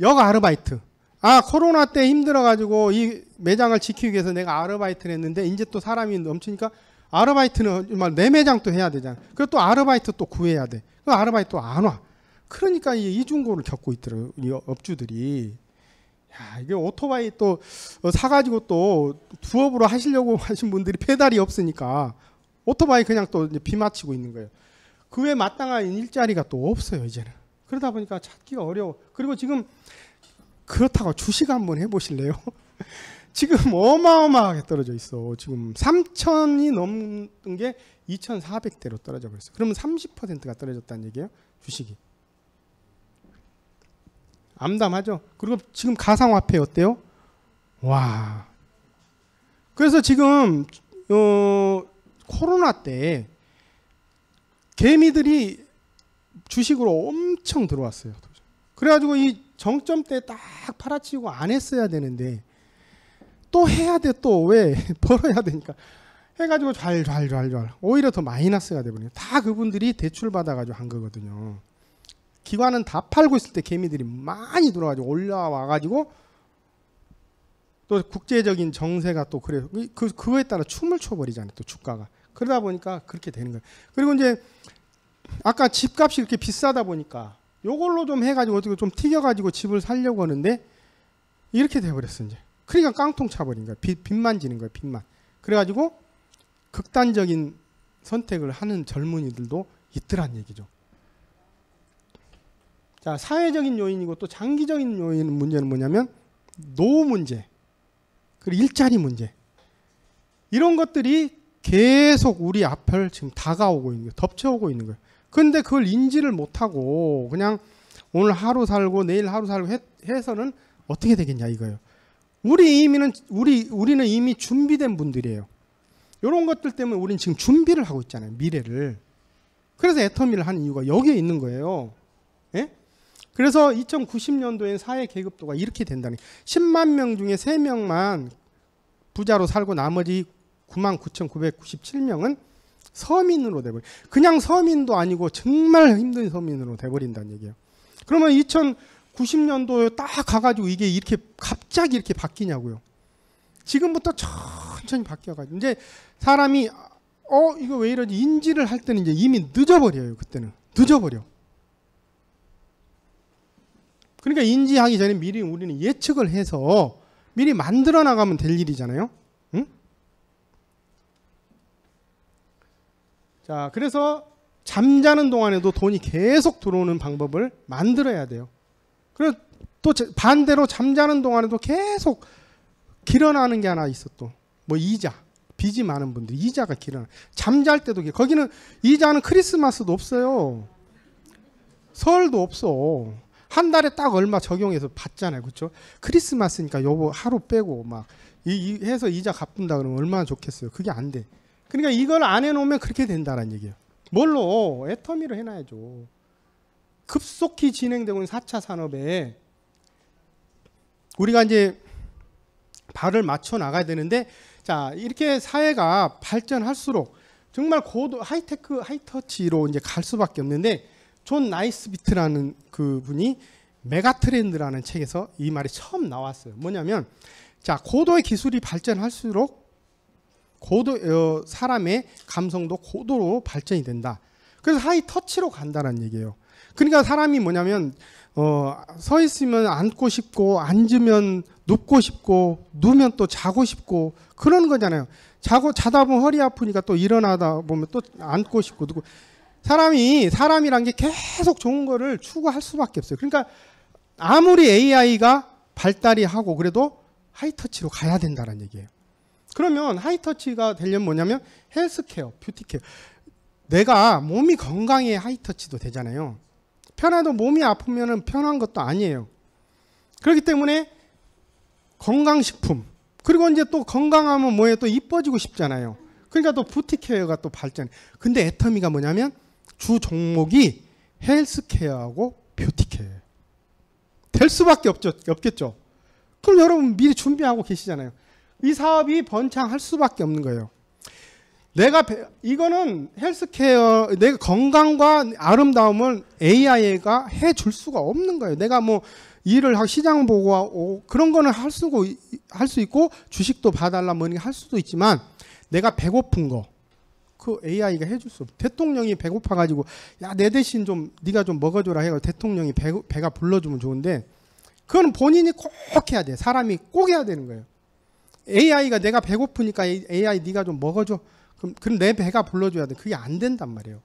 여가 아르바이트. 아 코로나 때 힘들어가지고 이 매장을 지키기 위해서 내가 아르바이트를 했는데 이제 또 사람이 넘치니까 아르바이트는 내 매장 도 해야 되잖아. 그리고 또 아르바이트 또 구해야 돼. 그 아르바이트 또 안 와. 그러니까 이 이중고를 겪고 있더라고 이 업주들이. 야 이게 오토바이 또 어, 사가지고 또 부업으로 하시려고 하신 분들이 페달이 없으니까 오토바이 그냥 또 비맞히고 있는 거예요. 그 외 마땅한 일자리가 또 없어요 이제는. 그러다 보니까 찾기가 어려워. 그리고 지금 그렇다고 주식 한번 해보실래요? 지금 어마어마하게 떨어져 있어. 지금 3천이 넘는 게 2,400대로 떨어져 버렸어. 그러면 30%가 떨어졌다는 얘기예요. 주식이. 암담하죠. 그리고 지금 가상화폐 어때요? 와. 그래서 지금 어, 코로나 때 개미들이 주식으로 엄청 들어왔어요. 그래가지고 이 정점 때 딱 팔아치고 우안 했어야 되는데 또 해야 돼 또 왜 벌어야 되니까 해가지고 잘 잘 잘 잘 오히려 더 마이너스가 되버려요다 그분들이 대출 받아가지고 한 거거든요. 기관은 다 팔고 있을 때 개미들이 많이 들어가지고 올라와가지고 또 국제적인 정세가 또그래 그, 그, 그거에 따라 춤을 춰버리잖아요. 또 주가가. 그러다 보니까 그렇게 되는 거예요. 그리고 이제 아까 집값이 이렇게 비싸다 보니까 요걸로 좀 해가지고 어떻게 좀 튀겨가지고 집을 살려고 하는데 이렇게 돼버렸어 이제. 그러니까 깡통 차버린 거야. 빚, 빚만 지는 거야. 빚만. 그래가지고 극단적인 선택을 하는 젊은이들도 있더란 얘기죠. 자 사회적인 요인이고 또 장기적인 요인 문제는 뭐냐면 노후 문제 그리고 일자리 문제 이런 것들이 계속 우리 앞을 지금 다가오고 있는 거예요. 덮쳐오고 있는 거예요. 근데 그걸 인지를 못하고 그냥 오늘 하루 살고 내일 하루 살고 해, 서는 어떻게 되겠냐 이거예요. 우리 이미는 우리 우리는 이미 준비된 분들이에요. 이런 것들 때문에 우리는 지금 준비를 하고 있잖아요. 미래를. 그래서 애터미를 한 이유가 여기에 있는 거예요. 예? 그래서 2090년도엔 사회 계급도가 이렇게 된다는 10만 명 중에 3명만 부자로 살고 나머지 99,997명은 서민으로 돼버 그냥 서민도 아니고 정말 힘든 서민으로 돼버린다는 얘기예요. 그러면 2090년도에 딱 가가지고 이게 이렇게 갑자기 이렇게 바뀌냐고요. 지금부터 천천히 바뀌어가지고 이제 사람이 어 이거 왜 이러지 인지를 할 때는 이제 이미 늦어버려요. 그때는 늦어버려. 그러니까 인지하기 전에 미리 우리는 예측을 해서 미리 만들어 나가면 될 일이잖아요. 자, 그래서 잠자는 동안에도 돈이 계속 들어오는 방법을 만들어야 돼요. 그리고 또 반대로 잠자는 동안에도 계속 길어나는 게 하나 있어 또. 뭐 이자. 빚이 많은 분들 이자가 길어나. 잠잘 때도 거기는 이자는 크리스마스도 없어요. 설도 없어. 한 달에 딱 얼마 적용해서 받잖아요. 그렇죠? 크리스마스니까 요거 하루 빼고 막 이 해서 이자 갚는다 그러면 얼마나 좋겠어요. 그게 안 돼. 그러니까 이걸 안 해놓으면 그렇게 된다는 얘기예요. 뭘로? 애터미로 해놔야죠. 급속히 진행되고 있는 4차 산업에 우리가 이제 발을 맞춰 나가야 되는데 자 이렇게 사회가 발전할수록 정말 고도 하이테크 하이터치로 이제 갈 수밖에 없는데 존 나이스비트라는 그 분이 메가 트렌드라는 책에서 이 말이 처음 나왔어요. 뭐냐면 자 고도의 기술이 발전할수록 고도 어, 사람의 감성도 고도로 발전이 된다. 그래서 하이 터치로 간다는 얘기예요. 그러니까 사람이 뭐냐면 어, 서 있으면 앉고 싶고 앉으면 눕고 싶고 누면 또 자고 싶고 그런 거잖아요. 자고 자다 보면 허리 아프니까 또 일어나다 보면 또 앉고 싶고 누구 사람이 사람이란 게 계속 좋은 거를 추구할 수밖에 없어요. 그러니까 아무리 AI가 발달이 하고 그래도 하이터치로 가야 된다는 얘기예요. 그러면 하이터치가 되려면 뭐냐면 헬스케어, 뷰티케어. 내가 몸이 건강해 하이터치도 되잖아요. 편해도 몸이 아프면 편한 것도 아니에요. 그렇기 때문에 건강식품. 그리고 이제 또 건강하면 뭐예요? 또 이뻐지고 싶잖아요. 그러니까 또 뷰티케어가 또 발전. 근데 애터미가 뭐냐면 주 종목이 헬스케어하고 뷰티케어될 수밖에 없죠, 없겠죠. 그럼 여러분 미리 준비하고 계시잖아요. 이 사업이 번창할 수밖에 없는 거예요. 내가 이거는 헬스케어 내가 건강과 아름다움을 AI가 해줄 수가 없는 거예요. 내가 뭐 일을 하고 시장 보고 하고 그런 거는 할 수고 할 수 있고 주식도 봐달라 뭐니할 수도 있지만 내가 배고픈 거그 AI가 해줄 수 없어. 대통령이 배고파가지고 야 내 대신 좀 네가 좀 먹어줘라 해가 대통령이 배, 배가 불러주면 좋은데 그건 본인이 꼭 해야 돼. 사람이 꼭 해야 되는 거예요. AI가 내가 배고프니까 AI 네가 좀 먹어줘. 그럼, 그럼 내 배가 불러줘야 돼. 그게 안 된단 말이에요.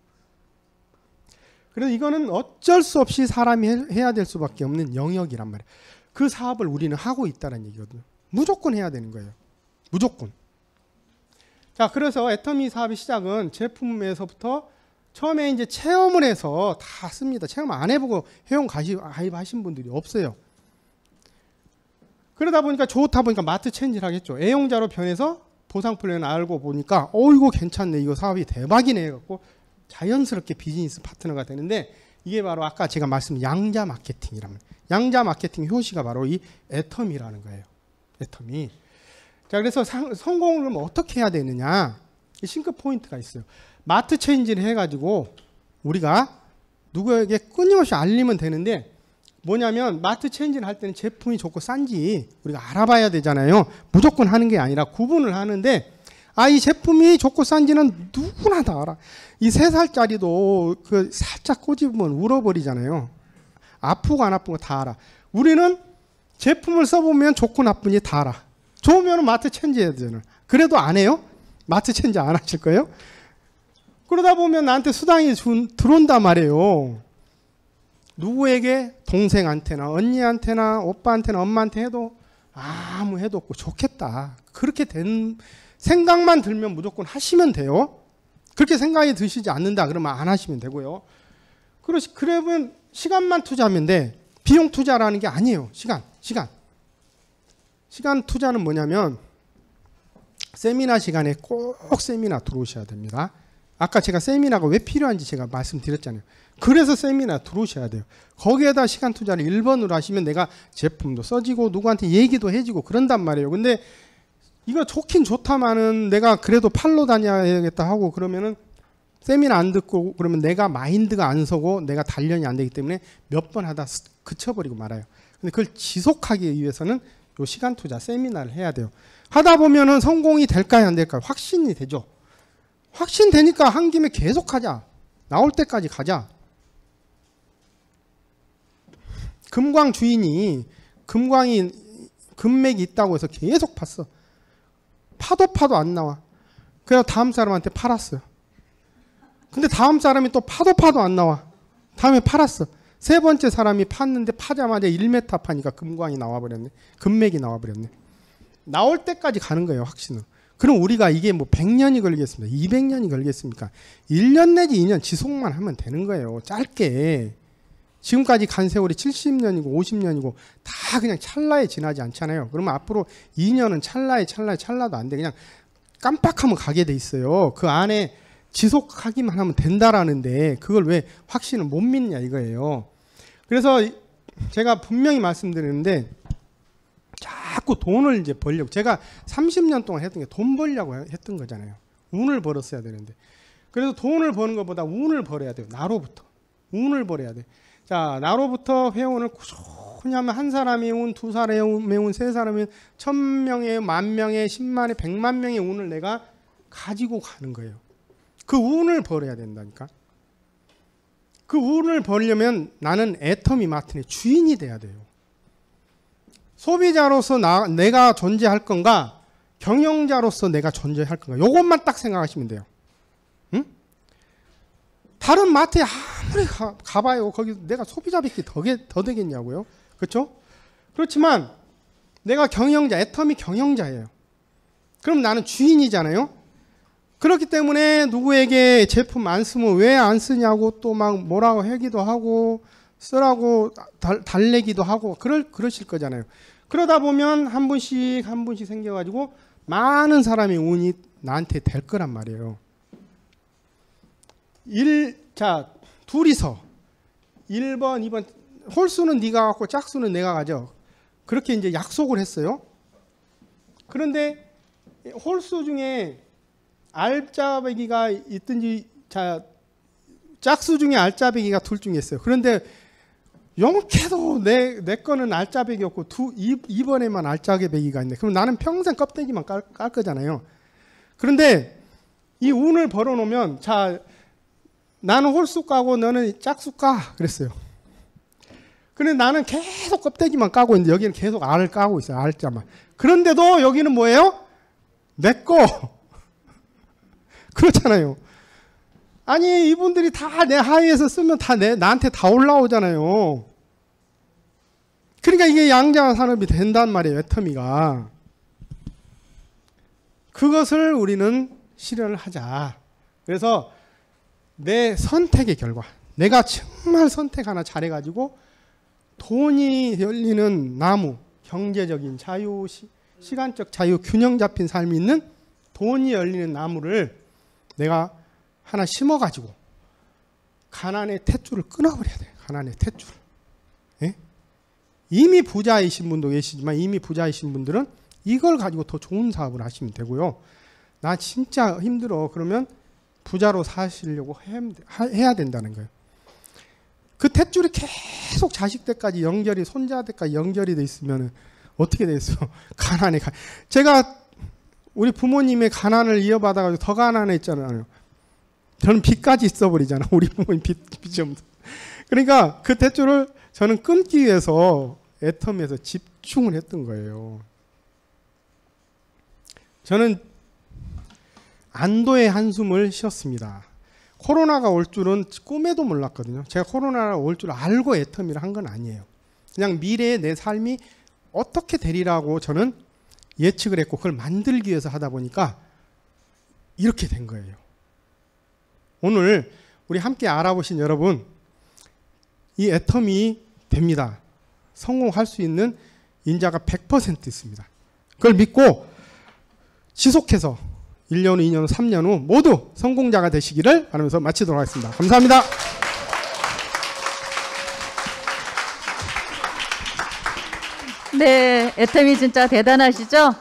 그래서 이거는 어쩔 수 없이 사람이 해야 될 수밖에 없는 영역이란 말이에요. 그 사업을 우리는 하고 있다는 얘기거든요. 무조건 해야 되는 거예요. 무조건. 자, 그래서 애터미 사업의 시작은 제품에서부터 처음에 이제 체험을 해서 다 씁니다. 체험 안 해보고 회원 가입하신 분들이 없어요. 그러다 보니까 좋다 보니까 마트 체인지를 하겠죠. 애용자로 변해서 보상 플랜 을 알고 보니까 어 이거 괜찮네 이거 사업이 대박이네 해갖고 자연스럽게 비즈니스 파트너가 되는데 이게 바로 아까 제가 말씀 양자 마케팅이라면 양자 마케팅 효시가 바로 이 애텀이라는 거예요. 애텀이 자 그래서 상, 성공을 하면 어떻게 해야 되느냐 싱크 포인트가 있어요. 마트 체인지를 해가지고 우리가 누구에게 끊임없이 알리면 되는데 뭐냐면 마트 체인지를 할 때는 제품이 좋고 싼지 우리가 알아봐야 되잖아요. 무조건 하는 게 아니라 구분을 하는데 아 이 제품이 좋고 싼지는 누구나 다 알아. 이 세 살짜리도 그 살짝 꼬집으면 울어버리잖아요. 아프고 안 아픈 거 다 알아. 우리는 제품을 써보면 좋고 나쁜지 다 알아. 좋으면 마트 체인지 해야 되잖아 그래도 안 해요? 마트 체인지 안 하실 거예요? 그러다 보면 나한테 수당이 준, 들어온단 말이에요. 누구에게 동생한테나 언니한테나 오빠한테나 엄마한테 해도 아무 해도 없고 좋겠다. 그렇게 된 생각만 들면 무조건 하시면 돼요. 그렇게 생각이 드시지 않는다 그러면 안 하시면 되고요. 그러시 그러면 시간만 투자하면 돼. 비용 투자라는 게 아니에요. 시간, 시간. 시간 투자는 뭐냐면 세미나 시간에 꼭 세미나 들어오셔야 됩니다. 아까 제가 세미나가 왜 필요한지 제가 말씀드렸잖아요. 그래서 세미나 들어오셔야 돼요. 거기에다 시간 투자를 1번으로 하시면 내가 제품도 써지고 누구한테 얘기도 해지고 그런단 말이에요. 근데 이거 좋긴 좋다마는 내가 그래도 팔로 다녀야겠다 하고 그러면은 세미나 안 듣고 그러면 내가 마인드가 안 서고 내가 단련이 안 되기 때문에 몇 번 하다 그쳐버리고 말아요. 근데 그걸 지속하기 위해서는 요 시간 투자 세미나를 해야 돼요. 하다 보면은 성공이 될까요 안 될까요? 확신이 되죠. 확신되니까 한 김에 계속 하자. 나올 때까지 가자. 금광 주인이 금광이 금맥이 있다고 해서 계속 팠어. 파도 파도 안 나와. 그래서 다음 사람한테 팔았어요. 근데 다음 사람이 또 파도 파도 안 나와. 다음에 팔았어. 세 번째 사람이 팠는데 파자마자 1m 파니까 금광이 나와버렸네. 금맥이 나와버렸네. 나올 때까지 가는 거예요, 확신은. 그럼 우리가 이게 뭐 100년이 걸리겠습니까? 200년이 걸리겠습니까? 1년 내지 2년 지속만 하면 되는 거예요. 짧게. 지금까지 간 세월이 70년이고 50년이고 다 그냥 찰나에 지나지 않잖아요. 그러면 앞으로 2년은 찰나에 찰나에 찰나도 안 돼. 그냥 깜빡하면 가게 돼 있어요. 그 안에 지속하기만 하면 된다라는데 그걸 왜 확신을 못 믿냐 이거예요. 그래서 제가 분명히 말씀드리는데 자꾸 돈을 이제 벌려고 제가 30년 동안 했던 게 돈 벌려고 했던 거잖아요. 운을 벌었어야 되는데 그래서 돈을 버는 것보다 운을 벌어야 돼요. 나로부터 운을 벌어야 돼. 자, 나로부터 회원을 꾸준히 면한 사람이 온, 두 사람이 온, 세 사람이 온, 천 명에, 만 명에, 십만에, 백만 명의 운을 내가 가지고 가는 거예요. 그 운을 벌어야 된다니까. 그 운을 벌려면 나는 애터미 마틴의 주인이 돼야 돼요. 소비자로서 나, 내가 존재할 건가, 경영자로서 내가 존재할 건가, 이것만 딱 생각하시면 돼요. 다른 마트에 아무리 가, 봐요 거기 내가 소비자밖에 더, 더 되겠냐고요. 그렇죠? 그렇지만 내가 경영자, 애텀이 경영자예요. 그럼 나는 주인이잖아요. 그렇기 때문에 누구에게 제품 안 쓰면 왜 안 쓰냐고 또 막 뭐라고 하기도 하고 쓰라고 달, 달래기도 하고 그럴 그러실 거잖아요. 그러다 보면 한 분씩 한 분씩 생겨가지고 많은 사람이 운이 나한테 될 거란 말이에요. 1, 자, 둘이서 1번, 2번 홀수는 네가 갖고 짝수는 내가 가져. 그렇게 이제 약속을 했어요. 그런데 홀수 중에 알짜배기가 있든지 자 짝수 중에 알짜배기가 둘 중에 있어요. 그런데 용케도 내, 내 거는 알짜배기 였고 두, 이 번에만 알짜배기가 있네. 그럼 나는 평생 껍데기만 깔, 깔 거잖아요. 그런데 이 운을 벌어놓으면 자 나는 홀수 까고 너는 짝수 까 그랬어요. 근데 나는 계속 껍데기만 까고 있는데 여기는 계속 알을 까고 있어요. 알자만. 그런데도 여기는 뭐예요? 내 거. 그렇잖아요. 아니 이분들이 다 내 하위에서 쓰면 다 내, 나한테 다 올라오잖아요. 그러니까 이게 양자 산업이 된단 말이에요. 애터미가. 그것을 우리는 실현을 하자. 그래서 내 선택의 결과. 내가 정말 선택 하나 잘해가지고 돈이 열리는 나무, 경제적인 자유, 시, 시간적 자유, 균형 잡힌 삶이 있는 돈이 열리는 나무를 내가 하나 심어가지고 가난의 탯줄을 끊어버려야 돼. 가난의 탯줄. 예? 이미 부자이신 분도 계시지만 이미 부자이신 분들은 이걸 가지고 더 좋은 사업을 하시면 되고요. 나 진짜 힘들어. 그러면 부자로 사시려고 해야 된다는 거예요. 그 탯줄이 계속 자식 때까지 연결이 손자 때까지 연결이 돼 있으면 어떻게 돼어 가난에 가. 제가 우리 부모님의 가난을 이어받아가지고 더 가난했잖아요. 저는 빚까지 있버리잖아 우리 부모님 빚, 빚이 없는. 그러니까 그 탯줄을 저는 끊기 위해서 애텀에서 집중을 했던 거예요. 저는 안도의 한숨을 쉬었습니다. 코로나가 올 줄은 꿈에도 몰랐거든요. 제가 코로나가 올 줄 알고 애터미를 한 건 아니에요. 그냥 미래의 내 삶이 어떻게 되리라고 저는 예측을 했고 그걸 만들기 위해서 하다 보니까 이렇게 된 거예요. 오늘 우리 함께 알아보신 여러분 이애터미 됩니다. 성공할 수 있는 인자가 100% 있습니다. 그걸 믿고 지속해서 1년 후, 2년 후, 3년 후 모두 성공자가 되시기를 바라면서 마치도록 하겠습니다. 감사합니다. 네, 애터미 진짜 대단하시죠?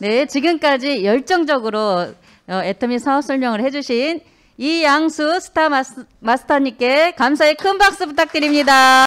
네, 지금까지 열정적으로 어, 애터미 사업 설명을 해주신 이양수 스타 마스, 마스터님께 감사의 큰 박수 부탁드립니다.